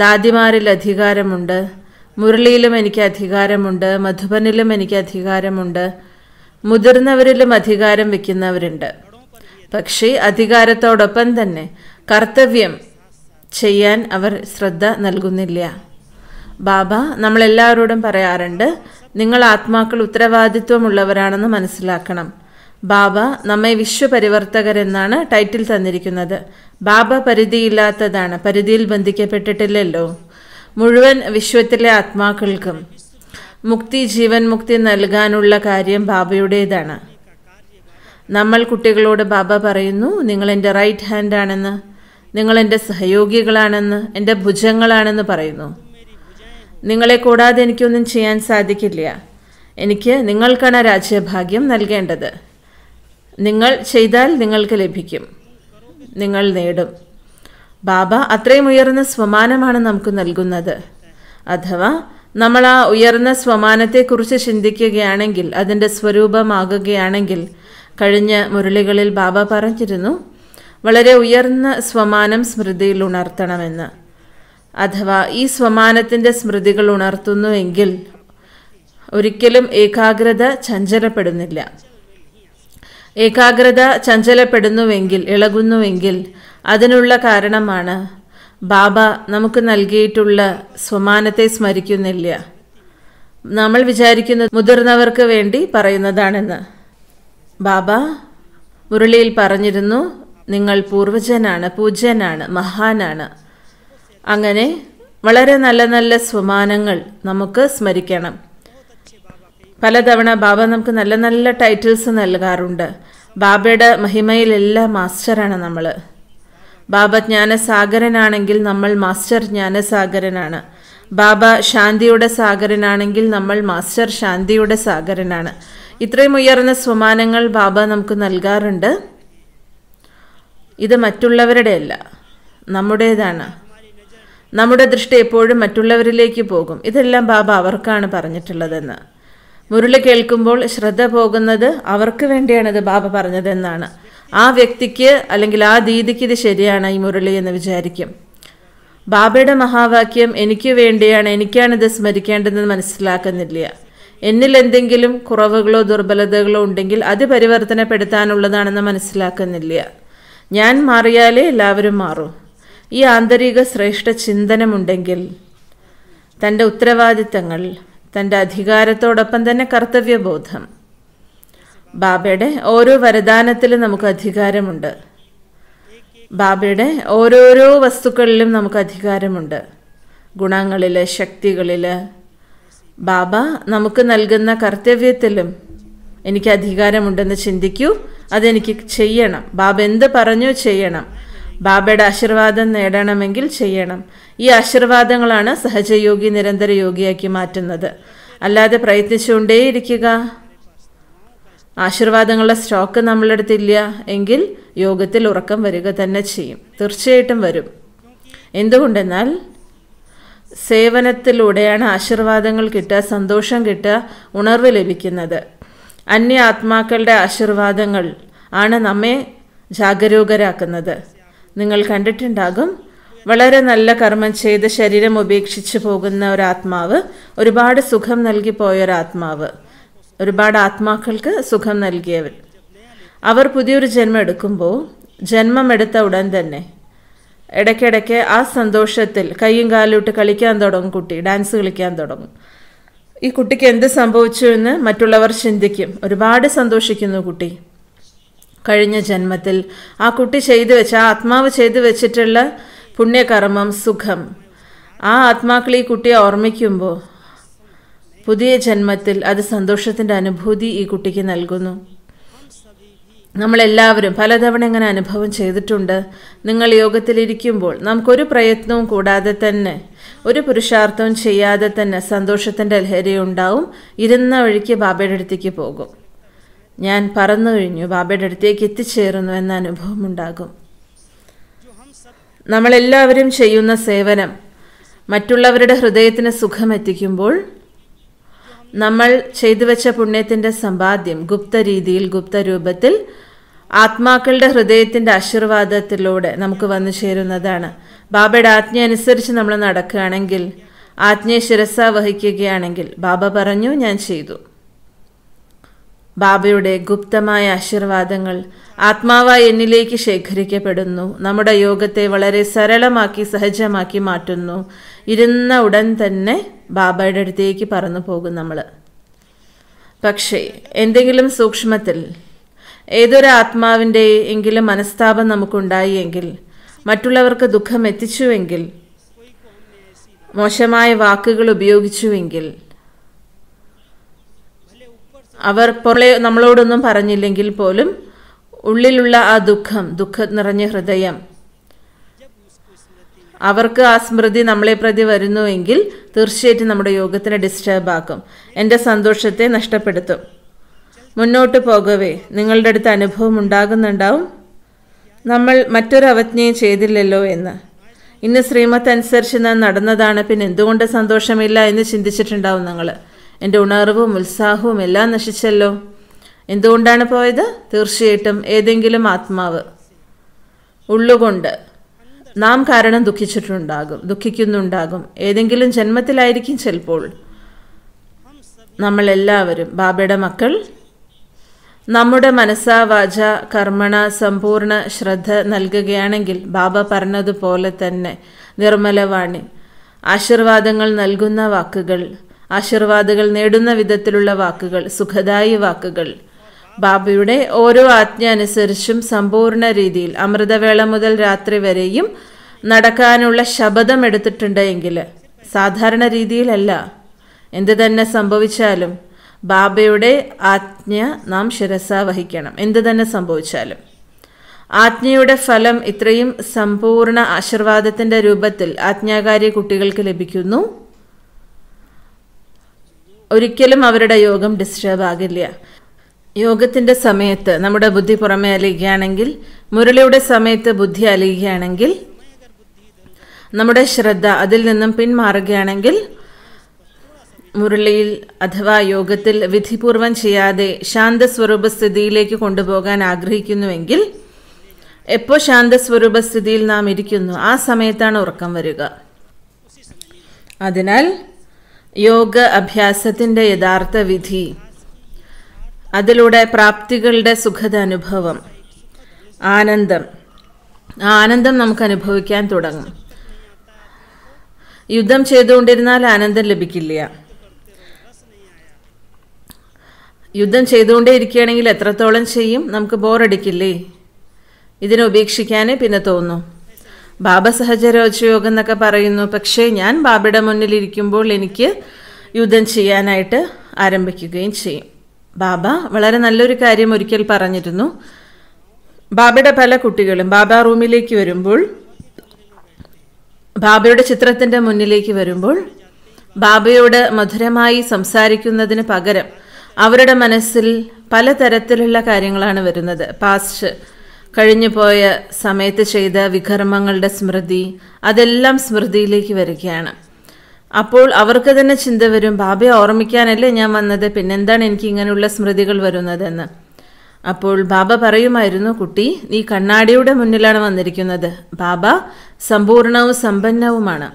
ദാദിമാരിൽ അധികാരമുണ്ട് മുരളിയിലും എനിക്ക് അധികാരമുണ്ട് മധുബനിലും എനിക്ക് അധികാരമുണ്ട് മുതിർന്നവരിലും അധികാരം വയ്ക്കുന്നവരുണ്ട് പക്ഷേ അധികാരത്തോടൊപ്പം തന്നെ കർത്തവ്യം ചെയ്യാൻ അവർ ശ്രദ്ധ നൽകുന്നില്ല ബാബ നമ്മളെല്ലാവരോടും പറയാറുണ്ട് നിങ്ങൾ ആത്മാക്കൾ ഉത്തരവാദിത്വമുള്ളവരാണെന്ന് മനസ്സിലാക്കണം ബാബ നമ്മെ എന്നാണ് ടൈറ്റിൽ തന്നിരിക്കുന്നത് ബാബ പരിധിയില്ലാത്തതാണ് പരിധിയിൽ ബന്ധിക്കപ്പെട്ടിട്ടില്ലല്ലോ മുഴുവൻ വിശ്വത്തിലെ ആത്മാക്കൾക്കും മുക്തി ജീവൻ മുക്തി നൽകാനുള്ള കാര്യം ബാബയുടേതാണ് നമ്മൾ കുട്ടികളോട് ബാബ പറയുന്നു നിങ്ങൾ എൻ്റെ റൈറ്റ് ഹാൻഡ് ആണെന്ന് നിങ്ങൾ എൻ്റെ സഹയോഗികളാണെന്ന് എൻ്റെ ഭുജങ്ങളാണെന്ന് പറയുന്നു നിങ്ങളെ കൂടാതെ എനിക്കൊന്നും ചെയ്യാൻ സാധിക്കില്ല എനിക്ക് നിങ്ങൾക്കാണ് രാജ്യഭാഗ്യം നൽകേണ്ടത് നിങ്ങൾ ചെയ്താൽ നിങ്ങൾക്ക് ലഭിക്കും നിങ്ങൾ നേടും ബാബ അത്രയും ഉയർന്ന സ്വമാനമാണ് നമുക്ക് നൽകുന്നത് അഥവാ നമ്മൾ ആ ഉയർന്ന സ്വമാനത്തെക്കുറിച്ച് ചിന്തിക്കുകയാണെങ്കിൽ അതിൻ്റെ സ്വരൂപമാകുകയാണെങ്കിൽ കഴിഞ്ഞ മുരളികളിൽ ബാബ പറഞ്ഞിരുന്നു വളരെ ഉയർന്ന സ്വമാനം സ്മൃതിയിൽ ഉണർത്തണമെന്ന് അഥവാ ഈ സ്വമാനത്തിൻ്റെ സ്മൃതികൾ ഉണർത്തുന്നുവെങ്കിൽ ഒരിക്കലും ഏകാഗ്രത ചഞ്ചലപ്പെടുന്നില്ല ഏകാഗ്രത ചഞ്ചലപ്പെടുന്നുവെങ്കിൽ ഇളകുന്നുവെങ്കിൽ അതിനുള്ള കാരണമാണ് ബാബ നമുക്ക് നൽകിയിട്ടുള്ള സ്വമാനത്തെ സ്മരിക്കുന്നില്ല നമ്മൾ വിചാരിക്കുന്ന മുതിർന്നവർക്ക് വേണ്ടി പറയുന്നതാണെന്ന് ബാബ മുരളിയിൽ പറഞ്ഞിരുന്നു നിങ്ങൾ പൂർവജനാണ് പൂജ്യനാണ് മഹാനാണ് അങ്ങനെ വളരെ നല്ല നല്ല സ്വമാനങ്ങൾ നമുക്ക് സ്മരിക്കണം പലതവണ ബാബ നമുക്ക് നല്ല നല്ല ടൈറ്റിൽസ് നൽകാറുണ്ട് ബാബയുടെ മഹിമയിലെല്ലാം മാസ്റ്ററാണ് നമ്മൾ ബാബ ജ്ഞാനസാഗരനാണെങ്കിൽ നമ്മൾ മാസ്റ്റർ ജ്ഞാനസാഗരനാണ് ബാബ ശാന്തിയുടെ സാഗരനാണെങ്കിൽ നമ്മൾ മാസ്റ്റർ ശാന്തിയുടെ സാഗരനാണ് ഇത്രയും ഉയർന്ന സ്വമാനങ്ങൾ ബാബ നമുക്ക് നൽകാറുണ്ട് ഇത് മറ്റുള്ളവരുടെ അല്ല നമ്മുടേതാണ് നമ്മുടെ ദൃഷ്ടി എപ്പോഴും മറ്റുള്ളവരിലേക്ക് പോകും ഇതെല്ലാം ബാബ അവർക്കാണ് പറഞ്ഞിട്ടുള്ളതെന്ന് മുരളി കേൾക്കുമ്പോൾ ശ്രദ്ധ പോകുന്നത് അവർക്ക് വേണ്ടിയാണിത് ബാബ പറഞ്ഞതെന്നാണ് ആ വ്യക്തിക്ക് അല്ലെങ്കിൽ ആ ദീദിക്ക് ഇത് ശരിയാണ് ഈ മുരളി എന്ന് വിചാരിക്കും ബാബയുടെ മഹാവാക്യം എനിക്ക് വേണ്ടിയാണ് എനിക്കാണിത് സ്മരിക്കേണ്ടതെന്ന് മനസ്സിലാക്കുന്നില്ല എന്നിൽ എന്തെങ്കിലും കുറവുകളോ ദുർബലതകളോ ഉണ്ടെങ്കിൽ അത് പരിവർത്തനപ്പെടുത്താനുള്ളതാണെന്ന് മനസ്സിലാക്കുന്നില്ല ഞാൻ മാറിയാലേ എല്ലാവരും മാറും ഈ ആന്തരിക ശ്രേഷ്ഠ ചിന്തനമുണ്ടെങ്കിൽ തൻ്റെ ഉത്തരവാദിത്തങ്ങൾ തൻ്റെ അധികാരത്തോടൊപ്പം തന്നെ കർത്തവ്യബോധം ബാബയുടെ ഓരോ വരദാനത്തിലും നമുക്ക് അധികാരമുണ്ട് ബാബയുടെ ഓരോരോ വസ്തുക്കളിലും നമുക്ക് അധികാരമുണ്ട് ഗുണങ്ങളിൽ ശക്തികളിൽ ബാബ നമുക്ക് നൽകുന്ന കർത്തവ്യത്തിലും എനിക്ക് അധികാരമുണ്ടെന്ന് ചിന്തിക്കൂ അതെനിക്ക് ചെയ്യണം ബാബ എന്ത് പറഞ്ഞു ചെയ്യണം ബാബയുടെ ആശീർവാദം നേടണമെങ്കിൽ ചെയ്യണം ഈ ആശീർവാദങ്ങളാണ് സഹജയോഗി നിരന്തര യോഗിയാക്കി മാറ്റുന്നത് അല്ലാതെ പ്രയത്നിച്ചുകൊണ്ടേയിരിക്കുക ആശീർവാദങ്ങളുടെ സ്റ്റോക്ക് നമ്മളുടെ അടുത്തില്ല എങ്കിൽ യോഗത്തിൽ ഉറക്കം വരിക തന്നെ ചെയ്യും തീർച്ചയായിട്ടും വരും എന്തുകൊണ്ടെന്നാൽ സേവനത്തിലൂടെയാണ് ആശീർവാദങ്ങൾ കിട്ടുക സന്തോഷം കിട്ടുക ഉണർവ് ലഭിക്കുന്നത് അന്യ ആത്മാക്കളുടെ ആശീർവാദങ്ങൾ ആണ് നമ്മെ ജാഗരൂകരാക്കുന്നത് നിങ്ങൾ കണ്ടിട്ടുണ്ടാകും വളരെ നല്ല കർമ്മം ചെയ്ത് ശരീരം ഉപേക്ഷിച്ച് പോകുന്ന ഒരാത്മാവ് ഒരുപാട് സുഖം നൽകി പോയ ആത്മാവ് ഒരുപാട് ആത്മാക്കൾക്ക് സുഖം നൽകിയവർ അവർ പുതിയൊരു ജന്മം എടുക്കുമ്പോൾ ജന്മം എടുത്ത ഉടൻ തന്നെ ഇടയ്ക്കിടയ്ക്ക് ആ സന്തോഷത്തിൽ കൈയും ഇട്ട് കളിക്കാൻ തുടങ്ങും കുട്ടി ഡാൻസ് കളിക്കാൻ തുടങ്ങും ഈ കുട്ടിക്ക് എന്ത് സംഭവിച്ചു എന്ന് മറ്റുള്ളവർ ചിന്തിക്കും ഒരുപാട് സന്തോഷിക്കുന്നു കുട്ടി കഴിഞ്ഞ ജന്മത്തിൽ ആ കുട്ടി ചെയ്തു വെച്ച ആ ആത്മാവ് ചെയ്തു വെച്ചിട്ടുള്ള പുണ്യകർമ്മം സുഖം ആ ആത്മാക്കൾ ഈ കുട്ടിയെ ഓർമ്മിക്കുമ്പോൾ പുതിയ ജന്മത്തിൽ അത് സന്തോഷത്തിന്റെ അനുഭൂതി ഈ കുട്ടിക്ക് നൽകുന്നു നമ്മളെല്ലാവരും പലതവണ ഇങ്ങനെ അനുഭവം ചെയ്തിട്ടുണ്ട് നിങ്ങൾ യോഗത്തിലിരിക്കുമ്പോൾ നമുക്കൊരു പ്രയത്നവും കൂടാതെ തന്നെ ഒരു പുരുഷാർത്ഥവും ചെയ്യാതെ തന്നെ സന്തോഷത്തിന്റെ ലഹരി ഉണ്ടാവും ഇരുന്ന വഴിക്ക് ബാബയുടെ അടുത്തേക്ക് പോകും ഞാൻ പറന്നു കഴിഞ്ഞു ബാബയുടെ അടുത്തേക്ക് എത്തിച്ചേരുന്നു എന്ന അനുഭവം ഉണ്ടാകും നമ്മളെല്ലാവരും ചെയ്യുന്ന സേവനം മറ്റുള്ളവരുടെ ഹൃദയത്തിന് സുഖമെത്തിക്കുമ്പോൾ നമ്മൾ ചെയ്തു വെച്ച പുണ്യത്തിന്റെ സമ്പാദ്യം ഗുപ്ത രീതിയിൽ ഗുപ്ത രൂപത്തിൽ ആത്മാക്കളുടെ ഹൃദയത്തിന്റെ ആശീർവാദത്തിലൂടെ നമുക്ക് വന്നു ചേരുന്നതാണ് ബാബയുടെ ആജ്ഞ അനുസരിച്ച് നമ്മൾ നടക്കുകയാണെങ്കിൽ ആജ്ഞയെ ശിരസ വഹിക്കുകയാണെങ്കിൽ ബാബ പറഞ്ഞു ഞാൻ ചെയ്തു ബാബയുടെ ഗുപ്തമായ ആശീർവാദങ്ങൾ ആത്മാവ എന്നിലേക്ക് ശേഖരിക്കപ്പെടുന്നു നമ്മുടെ യോഗത്തെ വളരെ സരളമാക്കി സഹജമാക്കി മാറ്റുന്നു ഇരുന്ന ഉടൻ തന്നെ ബാബയുടെ അടുത്തേക്ക് പറന്നു പോകും നമ്മൾ പക്ഷേ എന്തെങ്കിലും സൂക്ഷ്മത്തിൽ ഏതൊരു ആത്മാവിൻ്റെ എങ്കിലും മനസ്താപം നമുക്കുണ്ടായി എങ്കിൽ മറ്റുള്ളവർക്ക് ദുഃഖം എത്തിച്ചുവെങ്കിൽ മോശമായ വാക്കുകൾ ഉപയോഗിച്ചുവെങ്കിൽ അവർ പുറളെ നമ്മളോടൊന്നും പറഞ്ഞില്ലെങ്കിൽ പോലും ഉള്ളിലുള്ള ആ ദുഃഖം ദുഃഖ നിറഞ്ഞ ഹൃദയം അവർക്ക് ആ സ്മൃതി നമ്മളെ പ്രതി വരുന്നുവെങ്കിൽ തീർച്ചയായിട്ടും നമ്മുടെ യോഗത്തിനെ ഡിസ്റ്റർബ് ആക്കും എൻ്റെ സന്തോഷത്തെ നഷ്ടപ്പെടുത്തും മുന്നോട്ട് പോകവേ നിങ്ങളുടെ അടുത്ത് അനുഭവം ഉണ്ടാകുന്നുണ്ടാവും നമ്മൾ മറ്റൊരു അവജ്ഞയും ചെയ്തില്ലല്ലോ എന്ന് ഇന്ന് ശ്രീമത്ത് അനുസരിച്ച് ഞാൻ നടന്നതാണ് പിന്നെ എന്തുകൊണ്ട് സന്തോഷമില്ല എന്ന് ചിന്തിച്ചിട്ടുണ്ടാവും നിങ്ങൾ എൻ്റെ ഉണർവും ഉത്സാഹവും എല്ലാം നശിച്ചല്ലോ എന്തുകൊണ്ടാണ് പോയത് തീർച്ചയായിട്ടും ഏതെങ്കിലും ആത്മാവ് ഉള്ളുകൊണ്ട് നാം കാരണം ദുഃഖിച്ചിട്ടുണ്ടാകും ദുഃഖിക്കുന്നുണ്ടാകും ഏതെങ്കിലും ജന്മത്തിലായിരിക്കും ചിലപ്പോൾ നമ്മളെല്ലാവരും ബാബയുടെ മക്കൾ നമ്മുടെ മനസ്സാ വാച കർമ്മണ സമ്പൂർണ്ണ ശ്രദ്ധ നൽകുകയാണെങ്കിൽ ബാബ പറഞ്ഞതുപോലെ തന്നെ നിർമ്മലവാണി ആശീർവാദങ്ങൾ നൽകുന്ന വാക്കുകൾ ആശീർവാദുകൾ നേടുന്ന വിധത്തിലുള്ള വാക്കുകൾ സുഖദായി വാക്കുകൾ ബാബയുടെ ഓരോ ആജ്ഞ അനുസരിച്ചും സമ്പൂർണ്ണ രീതിയിൽ അമൃതവേള മുതൽ രാത്രി വരെയും നടക്കാനുള്ള ശപഥം എടുത്തിട്ടുണ്ടെങ്കിൽ സാധാരണ രീതിയിലല്ല എന്ത് തന്നെ സംഭവിച്ചാലും ബാബയുടെ ആജ്ഞ നാം ശിരസ വഹിക്കണം എന്ത് തന്നെ സംഭവിച്ചാലും ആജ്ഞയുടെ ഫലം ഇത്രയും സമ്പൂർണ്ണ ആശീർവാദത്തിൻ്റെ രൂപത്തിൽ ആജ്ഞാകാരി കുട്ടികൾക്ക് ലഭിക്കുന്നു ഒരിക്കലും അവരുടെ യോഗം ഡിസ്റ്റർബ് ആകില്ല യോഗത്തിന്റെ സമയത്ത് നമ്മുടെ ബുദ്ധി പുറമെ അലിയുകയാണെങ്കിൽ മുരളിയുടെ സമയത്ത് ബുദ്ധി അലിയുകയാണെങ്കിൽ നമ്മുടെ ശ്രദ്ധ അതിൽ നിന്നും പിന്മാറുകയാണെങ്കിൽ മുരളിയിൽ അഥവാ യോഗത്തിൽ വിധിപൂർവം ചെയ്യാതെ ശാന്തസ്വരൂപ സ്ഥിതിയിലേക്ക് കൊണ്ടുപോകാൻ ആഗ്രഹിക്കുന്നുവെങ്കിൽ എപ്പോൾ ശാന്തസ്വരൂപ സ്ഥിതിയിൽ നാം ഇരിക്കുന്നു ആ സമയത്താണ് ഉറക്കം വരിക അതിനാൽ യോഗ അഭ്യാസത്തിൻ്റെ യഥാർത്ഥ വിധി അതിലൂടെ പ്രാപ്തികളുടെ സുഖത അനുഭവം ആനന്ദം ആ ആനന്ദം നമുക്ക് അനുഭവിക്കാൻ തുടങ്ങും യുദ്ധം ചെയ്തുകൊണ്ടിരുന്നാൽ ആനന്ദം ലഭിക്കില്ല യുദ്ധം ചെയ്തുകൊണ്ടേ ഇരിക്കുകയാണെങ്കിൽ എത്രത്തോളം ചെയ്യും നമുക്ക് ബോറടിക്കില്ലേ ഇതിനെ ഉപേക്ഷിക്കാനേ പിന്നെ തോന്നും ബാബ സഹചരോചയോഗം എന്നൊക്കെ പറയുന്നു പക്ഷേ ഞാൻ ബാബയുടെ മുന്നിലിരിക്കുമ്പോൾ എനിക്ക് യുദ്ധം ചെയ്യാനായിട്ട് ആരംഭിക്കുകയും ചെയ്യും ബാബ വളരെ നല്ലൊരു കാര്യം ഒരിക്കൽ പറഞ്ഞിരുന്നു ബാബയുടെ പല കുട്ടികളും ബാബ റൂമിലേക്ക് വരുമ്പോൾ ബാബയുടെ ചിത്രത്തിൻ്റെ മുന്നിലേക്ക് വരുമ്പോൾ ബാബയോട് മധുരമായി സംസാരിക്കുന്നതിന് പകരം അവരുടെ മനസ്സിൽ പലതരത്തിലുള്ള കാര്യങ്ങളാണ് വരുന്നത് പാസ്റ്റ് കഴിഞ്ഞുപോയ സമയത്ത് ചെയ്ത വികർമ്മങ്ങളുടെ സ്മൃതി അതെല്ലാം സ്മൃതിയിലേക്ക് വരികയാണ് അപ്പോൾ അവർക്ക് തന്നെ ചിന്ത വരും ബാബയെ ഓർമ്മിക്കാനല്ലേ ഞാൻ വന്നത് പിന്നെന്താണ് എനിക്ക് ഇങ്ങനെയുള്ള സ്മൃതികൾ വരുന്നതെന്ന് അപ്പോൾ ബാബ പറയുമായിരുന്നു കുട്ടി നീ കണ്ണാടിയുടെ മുന്നിലാണ് വന്നിരിക്കുന്നത് ബാബ സമ്പൂർണവും സമ്പന്നവുമാണ്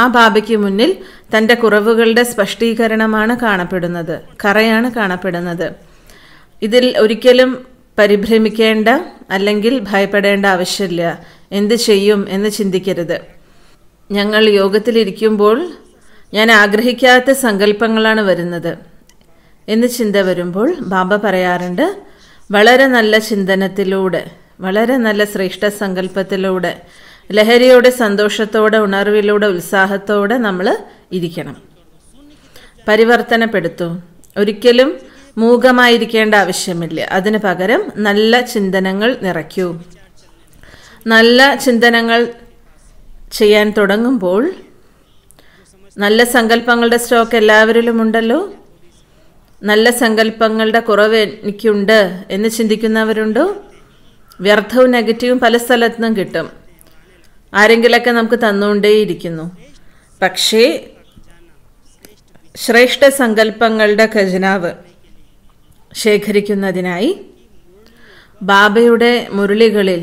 ആ ബാബയ്ക്ക് മുന്നിൽ തൻ്റെ കുറവുകളുടെ സ്പഷ്ടീകരണമാണ് കാണപ്പെടുന്നത് കറയാണ് കാണപ്പെടുന്നത് ഇതിൽ ഒരിക്കലും പരിഭ്രമിക്കേണ്ട അല്ലെങ്കിൽ ഭയപ്പെടേണ്ട ആവശ്യമില്ല എന്ത് ചെയ്യും എന്ന് ചിന്തിക്കരുത് ഞങ്ങൾ യോഗത്തിലിരിക്കുമ്പോൾ ഞാൻ ആഗ്രഹിക്കാത്ത സങ്കല്പങ്ങളാണ് വരുന്നത് എന്ന് ചിന്ത വരുമ്പോൾ ബാബ പറയാറുണ്ട് വളരെ നല്ല ചിന്തനത്തിലൂടെ വളരെ നല്ല ശ്രേഷ്ഠ സങ്കല്പത്തിലൂടെ ലഹരിയുടെ സന്തോഷത്തോടെ ഉണർവിലൂടെ ഉത്സാഹത്തോടെ നമ്മൾ ഇരിക്കണം പരിവർത്തനപ്പെടുത്തും ഒരിക്കലും മൂകമായിരിക്കേണ്ട ആവശ്യമില്ല അതിന് പകരം നല്ല ചിന്തനങ്ങൾ നിറയ്ക്കൂ നല്ല ചിന്തനങ്ങൾ ചെയ്യാൻ തുടങ്ങുമ്പോൾ നല്ല സങ്കല്പങ്ങളുടെ സ്റ്റോക്ക് എല്ലാവരിലും ഉണ്ടല്ലോ നല്ല സങ്കല്പങ്ങളുടെ കുറവ് എനിക്കുണ്ട് എന്ന് ചിന്തിക്കുന്നവരുണ്ടോ വ്യർത്ഥവും നെഗറ്റീവും പല സ്ഥലത്തുനിന്നും കിട്ടും ആരെങ്കിലൊക്കെ നമുക്ക് തന്നുകൊണ്ടേയിരിക്കുന്നു പക്ഷേ ശ്രേഷ്ഠ സങ്കല്പങ്ങളുടെ ഖജനാവ് ശേഖരിക്കുന്നതിനായി ബാബയുടെ മുരളികളിൽ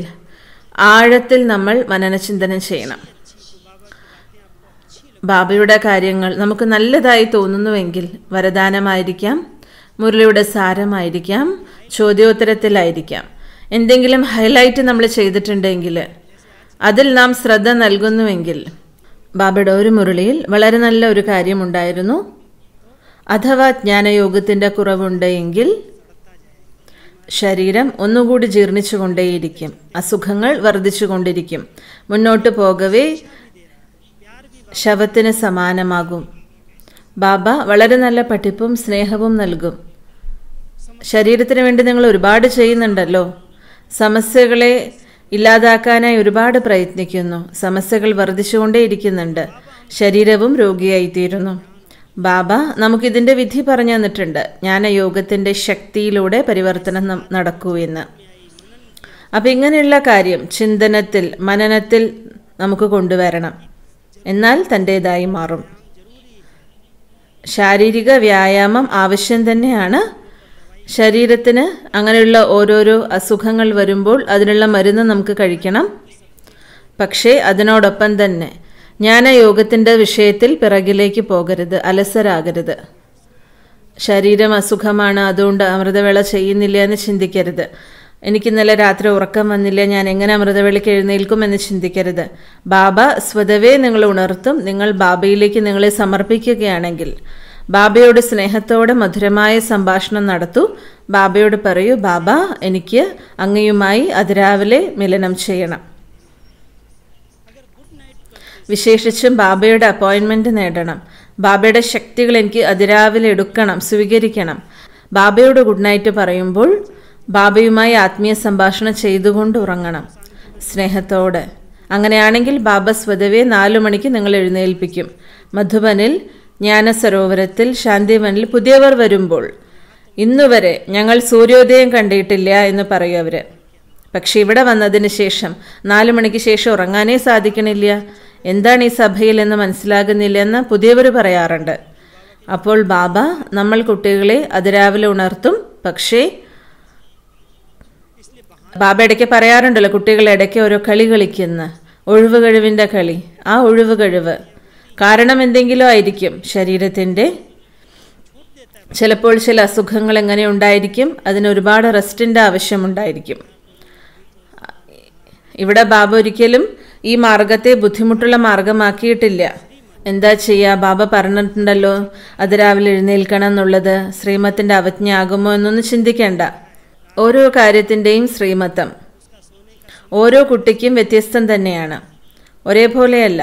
ആഴത്തിൽ നമ്മൾ മനനചിന്തനം ചെയ്യണം ബാബയുടെ കാര്യങ്ങൾ നമുക്ക് നല്ലതായി തോന്നുന്നുവെങ്കിൽ വരദാനമായിരിക്കാം മുരളിയുടെ സാരമായിരിക്കാം ചോദ്യോത്തരത്തിലായിരിക്കാം എന്തെങ്കിലും ഹൈലൈറ്റ് നമ്മൾ ചെയ്തിട്ടുണ്ടെങ്കിൽ അതിൽ നാം ശ്രദ്ധ നൽകുന്നുവെങ്കിൽ ബാബയുടെ ഒരു മുരളിയിൽ വളരെ നല്ല ഒരു കാര്യമുണ്ടായിരുന്നു അഥവാ ജ്ഞാനയോഗത്തിൻ്റെ കുറവുണ്ടെങ്കിൽ ശരീരം ഒന്നുകൂടി ജീർണിച്ചുകൊണ്ടേയിരിക്കും അസുഖങ്ങൾ വർദ്ധിച്ചുകൊണ്ടിരിക്കും മുന്നോട്ട് പോകവേ ശവത്തിന് സമാനമാകും ബാബ വളരെ നല്ല പഠിപ്പും സ്നേഹവും നൽകും ശരീരത്തിന് വേണ്ടി നിങ്ങൾ ഒരുപാട് ചെയ്യുന്നുണ്ടല്ലോ സമസ്യകളെ ഇല്ലാതാക്കാനായി ഒരുപാട് പ്രയത്നിക്കുന്നു സമസ്യകൾ വർദ്ധിച്ചുകൊണ്ടേയിരിക്കുന്നുണ്ട് ശരീരവും രോഗിയായിത്തീരുന്നു ബാബ നമുക്കിതിന്റെ വിധി പറഞ്ഞു തന്നിട്ടുണ്ട് യോഗത്തിന്റെ ശക്തിയിലൂടെ പരിവർത്തനം നടക്കൂ എന്ന് അപ്പൊ ഇങ്ങനെയുള്ള കാര്യം ചിന്തനത്തിൽ മനനത്തിൽ നമുക്ക് കൊണ്ടുവരണം എന്നാൽ തൻ്റെതായി മാറും ശാരീരിക വ്യായാമം ആവശ്യം തന്നെയാണ് ശരീരത്തിന് അങ്ങനെയുള്ള ഓരോരോ അസുഖങ്ങൾ വരുമ്പോൾ അതിനുള്ള മരുന്ന് നമുക്ക് കഴിക്കണം പക്ഷേ അതിനോടൊപ്പം തന്നെ ജ്ഞാനയോഗത്തിൻ്റെ വിഷയത്തിൽ പിറകിലേക്ക് പോകരുത് അലസരാകരുത് ശരീരം അസുഖമാണ് അതുകൊണ്ട് അമൃതവേള ചെയ്യുന്നില്ല എന്ന് ചിന്തിക്കരുത് എനിക്ക് ഇന്നലെ രാത്രി ഉറക്കം വന്നില്ല ഞാൻ എങ്ങനെ അമൃതവേളയ്ക്ക് എഴുന്നേൽക്കും എന്ന് ചിന്തിക്കരുത് ബാബ സ്വതവേ നിങ്ങൾ ഉണർത്തും നിങ്ങൾ ബാബയിലേക്ക് നിങ്ങളെ സമർപ്പിക്കുകയാണെങ്കിൽ ബാബയോട് സ്നേഹത്തോടെ മധുരമായ സംഭാഷണം നടത്തൂ ബാബയോട് പറയൂ ബാബ എനിക്ക് അങ്ങയുമായി അതിരാവിലെ മിലനം ചെയ്യണം വിശേഷിച്ചും ബാബയുടെ അപ്പോയിൻമെൻറ്റ് നേടണം ബാബയുടെ ശക്തികൾ എനിക്ക് അതിരാവിലെ എടുക്കണം സ്വീകരിക്കണം ബാബയോട് ഗുഡ് നൈറ്റ് പറയുമ്പോൾ ബാബയുമായി ആത്മീയ സംഭാഷണം ചെയ്തുകൊണ്ട് ഉറങ്ങണം സ്നേഹത്തോടെ അങ്ങനെയാണെങ്കിൽ ബാബ സ്വതവേ നാലു മണിക്ക് നിങ്ങൾ എഴുന്നേൽപ്പിക്കും മധുബനിൽ ജ്ഞാനസരോവരത്തിൽ ശാന്തിവനിൽ പുതിയവർ വരുമ്പോൾ ഇന്നുവരെ ഞങ്ങൾ സൂര്യോദയം കണ്ടിട്ടില്ല എന്ന് പറയും അവർ പക്ഷെ ഇവിടെ വന്നതിന് ശേഷം നാലു മണിക്ക് ശേഷം ഉറങ്ങാനേ സാധിക്കണില്ല എന്താണ് ഈ സഭയിൽ എന്ന് മനസ്സിലാകുന്നില്ലെന്ന് പുതിയവർ പറയാറുണ്ട് അപ്പോൾ ബാബ നമ്മൾ കുട്ടികളെ അതിരാവിലെ ഉണർത്തും പക്ഷേ ബാബ ഇടയ്ക്ക് പറയാറുണ്ടല്ലോ കുട്ടികളെ ഇടയ്ക്ക് ഓരോ കളി കളിക്കുന്ന ഒഴിവ് കഴിവിൻ്റെ കളി ആ ഒഴിവ് കഴിവ് കാരണം എന്തെങ്കിലും ആയിരിക്കും ശരീരത്തിൻ്റെ ചിലപ്പോൾ ചില അസുഖങ്ങൾ എങ്ങനെ ഉണ്ടായിരിക്കും അതിന് ഒരുപാട് റെസ്റ്റിൻ്റെ ആവശ്യമുണ്ടായിരിക്കും ഇവിടെ ബാബ ഒരിക്കലും ഈ മാർഗത്തെ ബുദ്ധിമുട്ടുള്ള മാർഗമാക്കിയിട്ടില്ല എന്താ ചെയ്യാ ബാബ പറഞ്ഞിട്ടുണ്ടല്ലോ രാവിലെ എഴുന്നേൽക്കണം എന്നുള്ളത് അവജ്ഞ അവജ്ഞയാകുമോ എന്നൊന്നും ചിന്തിക്കേണ്ട ഓരോ കാര്യത്തിന്റെയും ശ്രീമത്തം ഓരോ കുട്ടിക്കും വ്യത്യസ്തം തന്നെയാണ് ഒരേപോലെയല്ല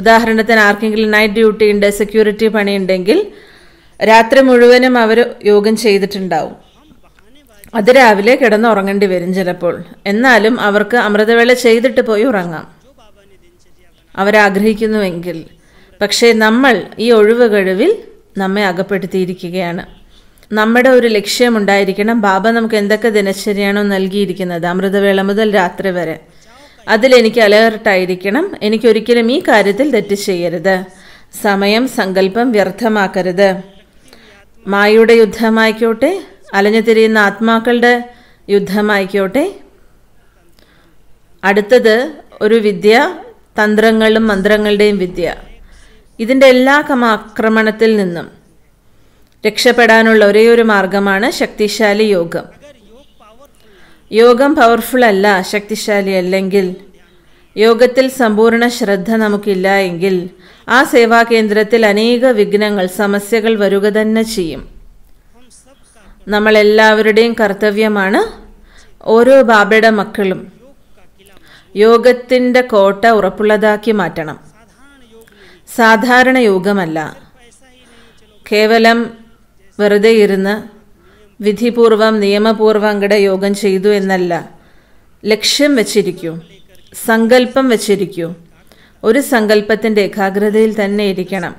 ഉദാഹരണത്തിന് ആർക്കെങ്കിലും നൈറ്റ് ഡ്യൂട്ടി ഉണ്ട് സെക്യൂരിറ്റി പണിയുണ്ടെങ്കിൽ രാത്രി മുഴുവനും അവർ യോഗം ചെയ്തിട്ടുണ്ടാവും രാവിലെ കിടന്നുറങ്ങേണ്ടി വരും ചിലപ്പോൾ എന്നാലും അവർക്ക് അമൃതവേള ചെയ്തിട്ട് പോയി ഉറങ്ങാം അവരാഗ്രഹിക്കുന്നുവെങ്കിൽ പക്ഷേ നമ്മൾ ഈ ഒഴിവ് കഴിവിൽ നമ്മെ അകപ്പെടുത്തിയിരിക്കുകയാണ് നമ്മുടെ ഒരു ലക്ഷ്യമുണ്ടായിരിക്കണം ബാബ നമുക്ക് എന്തൊക്കെ ദിനചര്യയാണോ നൽകിയിരിക്കുന്നത് അമൃതവേള മുതൽ രാത്രി വരെ അതിലെനിക്ക് അലേർട്ടായിരിക്കണം എനിക്കൊരിക്കലും ഈ കാര്യത്തിൽ തെറ്റ് ചെയ്യരുത് സമയം സങ്കല്പം വ്യർത്ഥമാക്കരുത് മായയുടെ യുദ്ധമായിക്കോട്ടെ അലഞ്ഞു തിരിയുന്ന ആത്മാക്കളുടെ യുദ്ധമായിക്കോട്ടെ അടുത്തത് ഒരു വിദ്യ തന്ത്രങ്ങളും മന്ത്രങ്ങളുടെയും വിദ്യ ഇതിൻ്റെ എല്ലാ ആക്രമണത്തിൽ നിന്നും രക്ഷപ്പെടാനുള്ള ഒരേയൊരു മാർഗമാണ് ശക്തിശാലി യോഗം യോഗം പവർഫുൾ അല്ല ശക്തിശാലി അല്ലെങ്കിൽ യോഗത്തിൽ സമ്പൂർണ്ണ ശ്രദ്ധ നമുക്കില്ല എങ്കിൽ ആ സേവാ കേന്ദ്രത്തിൽ അനേക വിഘ്നങ്ങൾ സമസ്യകൾ വരുക തന്നെ ചെയ്യും നമ്മളെല്ലാവരുടെയും കർത്തവ്യമാണ് ഓരോ ബാബയുടെ മക്കളും യോഗത്തിൻ്റെ കോട്ട ഉറപ്പുള്ളതാക്കി മാറ്റണം സാധാരണ യോഗമല്ല കേവലം വെറുതെ ഇരുന്ന് വിധിപൂർവം നിയമപൂർവം അങ്ങടെ യോഗം ചെയ്തു എന്നല്ല ലക്ഷ്യം വച്ചിരിക്കൂ സങ്കല്പം വച്ചിരിക്കൂ ഒരു സങ്കല്പത്തിൻ്റെ ഏകാഗ്രതയിൽ തന്നെ ഇരിക്കണം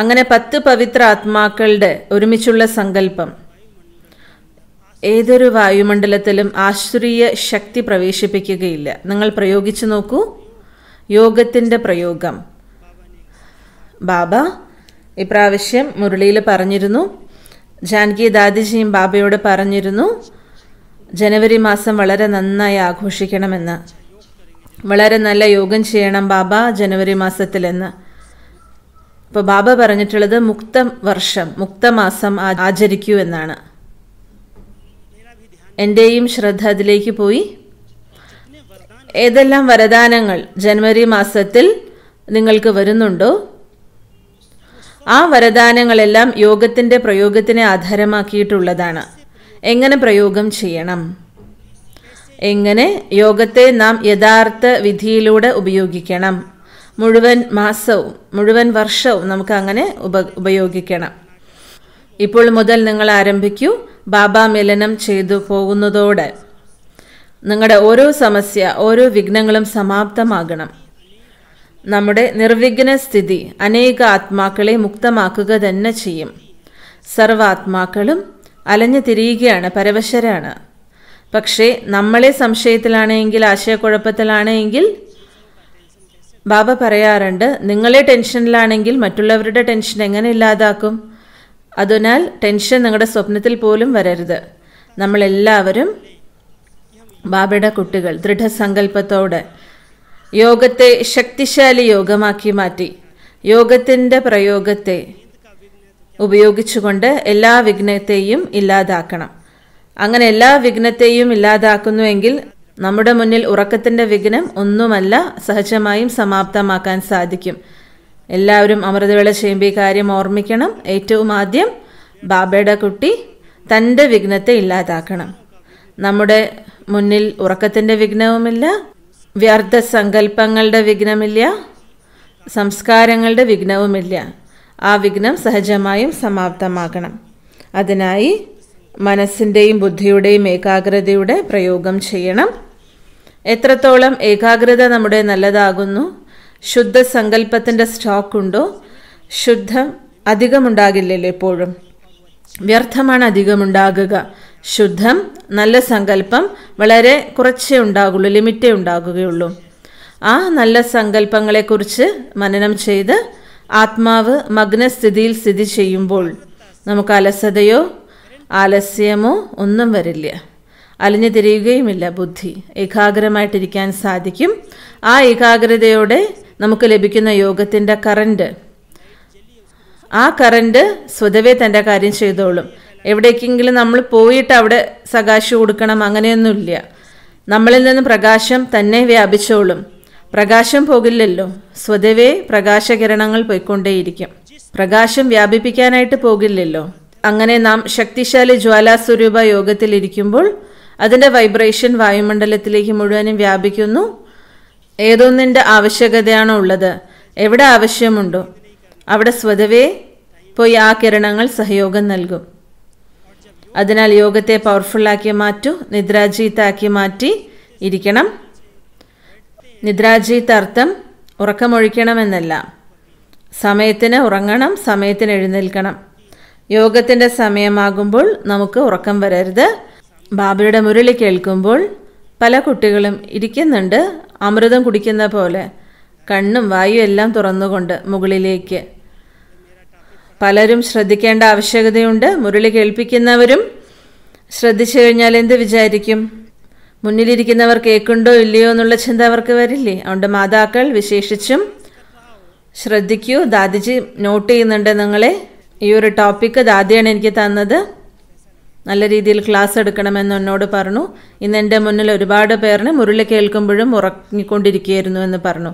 അങ്ങനെ പത്ത് പവിത്ര ആത്മാക്കളുടെ ഒരുമിച്ചുള്ള സങ്കല്പം ഏതൊരു വായുമണ്ഡലത്തിലും ആശ്രീയ ശക്തി പ്രവേശിപ്പിക്കുകയില്ല നിങ്ങൾ പ്രയോഗിച്ചു നോക്കൂ യോഗത്തിൻ്റെ പ്രയോഗം ബാബ ഇപ്രാവശ്യം മുരളിയിൽ പറഞ്ഞിരുന്നു ജാൻകി ദാദിജിയും ബാബയോട് പറഞ്ഞിരുന്നു ജനുവരി മാസം വളരെ നന്നായി ആഘോഷിക്കണമെന്ന് വളരെ നല്ല യോഗം ചെയ്യണം ബാബ ജനുവരി മാസത്തിലെന്ന് ഇപ്പോൾ ബാബ പറഞ്ഞിട്ടുള്ളത് മുക്ത വർഷം മുക്തമാസം ആചരിക്കൂ എന്നാണ് എൻ്റെയും ശ്രദ്ധ അതിലേക്ക് പോയി ഏതെല്ലാം വരദാനങ്ങൾ ജനുവരി മാസത്തിൽ നിങ്ങൾക്ക് വരുന്നുണ്ടോ ആ വരദാനങ്ങളെല്ലാം യോഗത്തിൻ്റെ പ്രയോഗത്തിനെ ആധാരമാക്കിയിട്ടുള്ളതാണ് എങ്ങനെ പ്രയോഗം ചെയ്യണം എങ്ങനെ യോഗത്തെ നാം യഥാർത്ഥ വിധിയിലൂടെ ഉപയോഗിക്കണം മുഴുവൻ മാസവും മുഴുവൻ വർഷവും നമുക്ക് അങ്ങനെ ഉപ ഉപയോഗിക്കണം ഇപ്പോൾ മുതൽ നിങ്ങൾ ആരംഭിക്കൂ മിലനം ചെയ്തു പോകുന്നതോടെ നിങ്ങളുടെ ഓരോ സമസ്യ ഓരോ വിഘ്നങ്ങളും സമാപ്തമാകണം നമ്മുടെ നിർവിഘ്ന സ്ഥിതി അനേക ആത്മാക്കളെ മുക്തമാക്കുക തന്നെ ചെയ്യും സർവാത്മാക്കളും അലഞ്ഞു തിരിയുകയാണ് പരവശരാണ് പക്ഷേ നമ്മളെ സംശയത്തിലാണെങ്കിൽ ആശയക്കുഴപ്പത്തിലാണെങ്കിൽ ബാബ പറയാറുണ്ട് നിങ്ങളെ ടെൻഷനിലാണെങ്കിൽ മറ്റുള്ളവരുടെ ടെൻഷൻ എങ്ങനെ ഇല്ലാതാക്കും അതിനാൽ ടെൻഷൻ നിങ്ങളുടെ സ്വപ്നത്തിൽ പോലും വരരുത് നമ്മളെല്ലാവരും ബാബയുടെ കുട്ടികൾ ദൃഢസങ്കല്പത്തോടെ യോഗത്തെ ശക്തിശാലി യോഗമാക്കി മാറ്റി യോഗത്തിൻ്റെ പ്രയോഗത്തെ ഉപയോഗിച്ചുകൊണ്ട് എല്ലാ വിഘ്നത്തെയും ഇല്ലാതാക്കണം അങ്ങനെ എല്ലാ വിഘ്നത്തെയും ഇല്ലാതാക്കുന്നുവെങ്കിൽ നമ്മുടെ മുന്നിൽ ഉറക്കത്തിൻ്റെ വിഘ്നം ഒന്നുമല്ല സഹജമായും സമാപ്തമാക്കാൻ സാധിക്കും എല്ലാവരും അമൃതവേള ചെയ്യുമ്പോൾ ഈ കാര്യം ഓർമ്മിക്കണം ഏറ്റവും ആദ്യം ബാബയുടെ കുട്ടി തൻ്റെ വിഘ്നത്തെ ഇല്ലാതാക്കണം നമ്മുടെ മുന്നിൽ ഉറക്കത്തിൻ്റെ വിഘ്നവുമില്ല വ്യർത്ഥ സങ്കല്പങ്ങളുടെ വിഘ്നമില്ല സംസ്കാരങ്ങളുടെ വിഘ്നവുമില്ല ആ വിഘ്നം സഹജമായും സമാപ്തമാക്കണം അതിനായി മനസ്സിൻ്റെയും ബുദ്ധിയുടെയും ഏകാഗ്രതയുടെ പ്രയോഗം ചെയ്യണം എത്രത്തോളം ഏകാഗ്രത നമ്മുടെ നല്ലതാകുന്നു ശുദ്ധ സങ്കല്പത്തിൻ്റെ സ്റ്റോക്കുണ്ടോ ശുദ്ധം അധികമുണ്ടാകില്ലല്ലോ എപ്പോഴും വ്യർത്ഥമാണ് അധികമുണ്ടാകുക ശുദ്ധം നല്ല സങ്കല്പം വളരെ കുറച്ചേ ഉണ്ടാകുള്ളൂ ലിമിറ്റേ ഉണ്ടാകുകയുള്ളൂ ആ നല്ല സങ്കല്പങ്ങളെക്കുറിച്ച് മനനം ചെയ്ത് ആത്മാവ് മഗ്നസ്ഥിതിയിൽ സ്ഥിതി ചെയ്യുമ്പോൾ നമുക്ക് അലസതയോ ആലസ്യമോ ഒന്നും വരില്ല അലിഞ്ഞു തിരിയുകയുമില്ല ബുദ്ധി ഏകാഗ്രമായിട്ടിരിക്കാൻ സാധിക്കും ആ ഏകാഗ്രതയോടെ നമുക്ക് ലഭിക്കുന്ന യോഗത്തിൻ്റെ കറണ്ട് ആ കറണ്ട് സ്വതവേ തൻ്റെ കാര്യം ചെയ്തോളും എവിടേക്കെങ്കിലും നമ്മൾ പോയിട്ട് അവിടെ സകാശം കൊടുക്കണം അങ്ങനെയൊന്നുമില്ല നമ്മളിൽ നിന്ന് പ്രകാശം തന്നെ വ്യാപിച്ചോളും പ്രകാശം പോകില്ലല്ലോ സ്വതവേ പ്രകാശകിരണങ്ങൾ പോയിക്കൊണ്ടേയിരിക്കും പ്രകാശം വ്യാപിപ്പിക്കാനായിട്ട് പോകില്ലല്ലോ അങ്ങനെ നാം ശക്തിശാലി ജ്വാലാസ്വരൂപ യോഗത്തിലിരിക്കുമ്പോൾ അതിൻ്റെ വൈബ്രേഷൻ വായുമണ്ഡലത്തിലേക്ക് മുഴുവനും വ്യാപിക്കുന്നു ഏതൊന്നിൻ്റെ ആവശ്യകതയാണോ ഉള്ളത് എവിടെ ആവശ്യമുണ്ടോ അവിടെ സ്വതവേ പോയി ആ കിരണങ്ങൾ സഹയോഗം നൽകും അതിനാൽ യോഗത്തെ പവർഫുള്ളാക്കി മാറ്റൂ നിദ്രാജീത്താക്കി മാറ്റി ഇരിക്കണം നിദ്രാജീത്ത് അർത്ഥം ഉറക്കമൊഴിക്കണമെന്നല്ല സമയത്തിന് ഉറങ്ങണം സമയത്തിന് എഴുന്നേൽക്കണം യോഗത്തിൻ്റെ സമയമാകുമ്പോൾ നമുക്ക് ഉറക്കം വരരുത് ബാബയുടെ മുരളി കേൾക്കുമ്പോൾ പല കുട്ടികളും ഇരിക്കുന്നുണ്ട് അമൃതം കുടിക്കുന്ന പോലെ കണ്ണും വായും എല്ലാം തുറന്നുകൊണ്ട് മുകളിലേക്ക് പലരും ശ്രദ്ധിക്കേണ്ട ആവശ്യകതയുണ്ട് മുരളി കേൾപ്പിക്കുന്നവരും ശ്രദ്ധിച്ചു കഴിഞ്ഞാൽ എന്ത് വിചാരിക്കും മുന്നിലിരിക്കുന്നവർ കേൾക്കുണ്ടോ ഇല്ലയോ എന്നുള്ള ചിന്ത അവർക്ക് വരില്ലേ അതുകൊണ്ട് മാതാക്കൾ വിശേഷിച്ചും ശ്രദ്ധിക്കൂ ദാദിജി നോട്ട് ചെയ്യുന്നുണ്ട് നിങ്ങളെ ഈ ഒരു ടോപ്പിക്ക് ദാദിയാണ് എനിക്ക് തന്നത് നല്ല രീതിയിൽ ക്ലാസ് എടുക്കണമെന്ന് എന്നോട് പറഞ്ഞു ഇന്ന് എൻ്റെ മുന്നിൽ ഒരുപാട് പേരിന് മുരളി കേൾക്കുമ്പോഴും ഉറങ്ങിക്കൊണ്ടിരിക്കുകയായിരുന്നു എന്ന് പറഞ്ഞു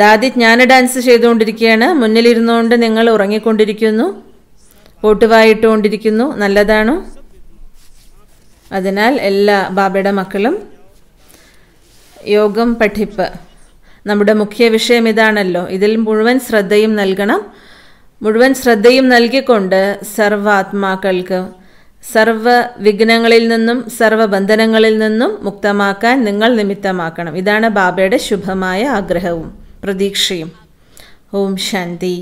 ദാദി ജ്ഞാന ഡാൻസ് ചെയ്തുകൊണ്ടിരിക്കുകയാണ് മുന്നിലിരുന്നുകൊണ്ട് നിങ്ങൾ ഉറങ്ങിക്കൊണ്ടിരിക്കുന്നു പോട്ടുവായിട്ടുകൊണ്ടിരിക്കുന്നു നല്ലതാണോ അതിനാൽ എല്ലാ ബാബയുടെ മക്കളും യോഗം പഠിപ്പ് നമ്മുടെ മുഖ്യ വിഷയം ഇതാണല്ലോ ഇതിൽ മുഴുവൻ ശ്രദ്ധയും നൽകണം മുഴുവൻ ശ്രദ്ധയും നൽകിക്കൊണ്ട് സർവാത്മാക്കൾക്ക് സർവ വിഘ്നങ്ങളിൽ നിന്നും സർവബന്ധനങ്ങളിൽ ബന്ധനങ്ങളിൽ നിന്നും മുക്തമാക്കാൻ നിങ്ങൾ നിമിത്തമാക്കണം ഇതാണ് ബാബയുടെ ശുഭമായ ആഗ്രഹവും പ്രതീക്ഷയും ഓം ശാന്തി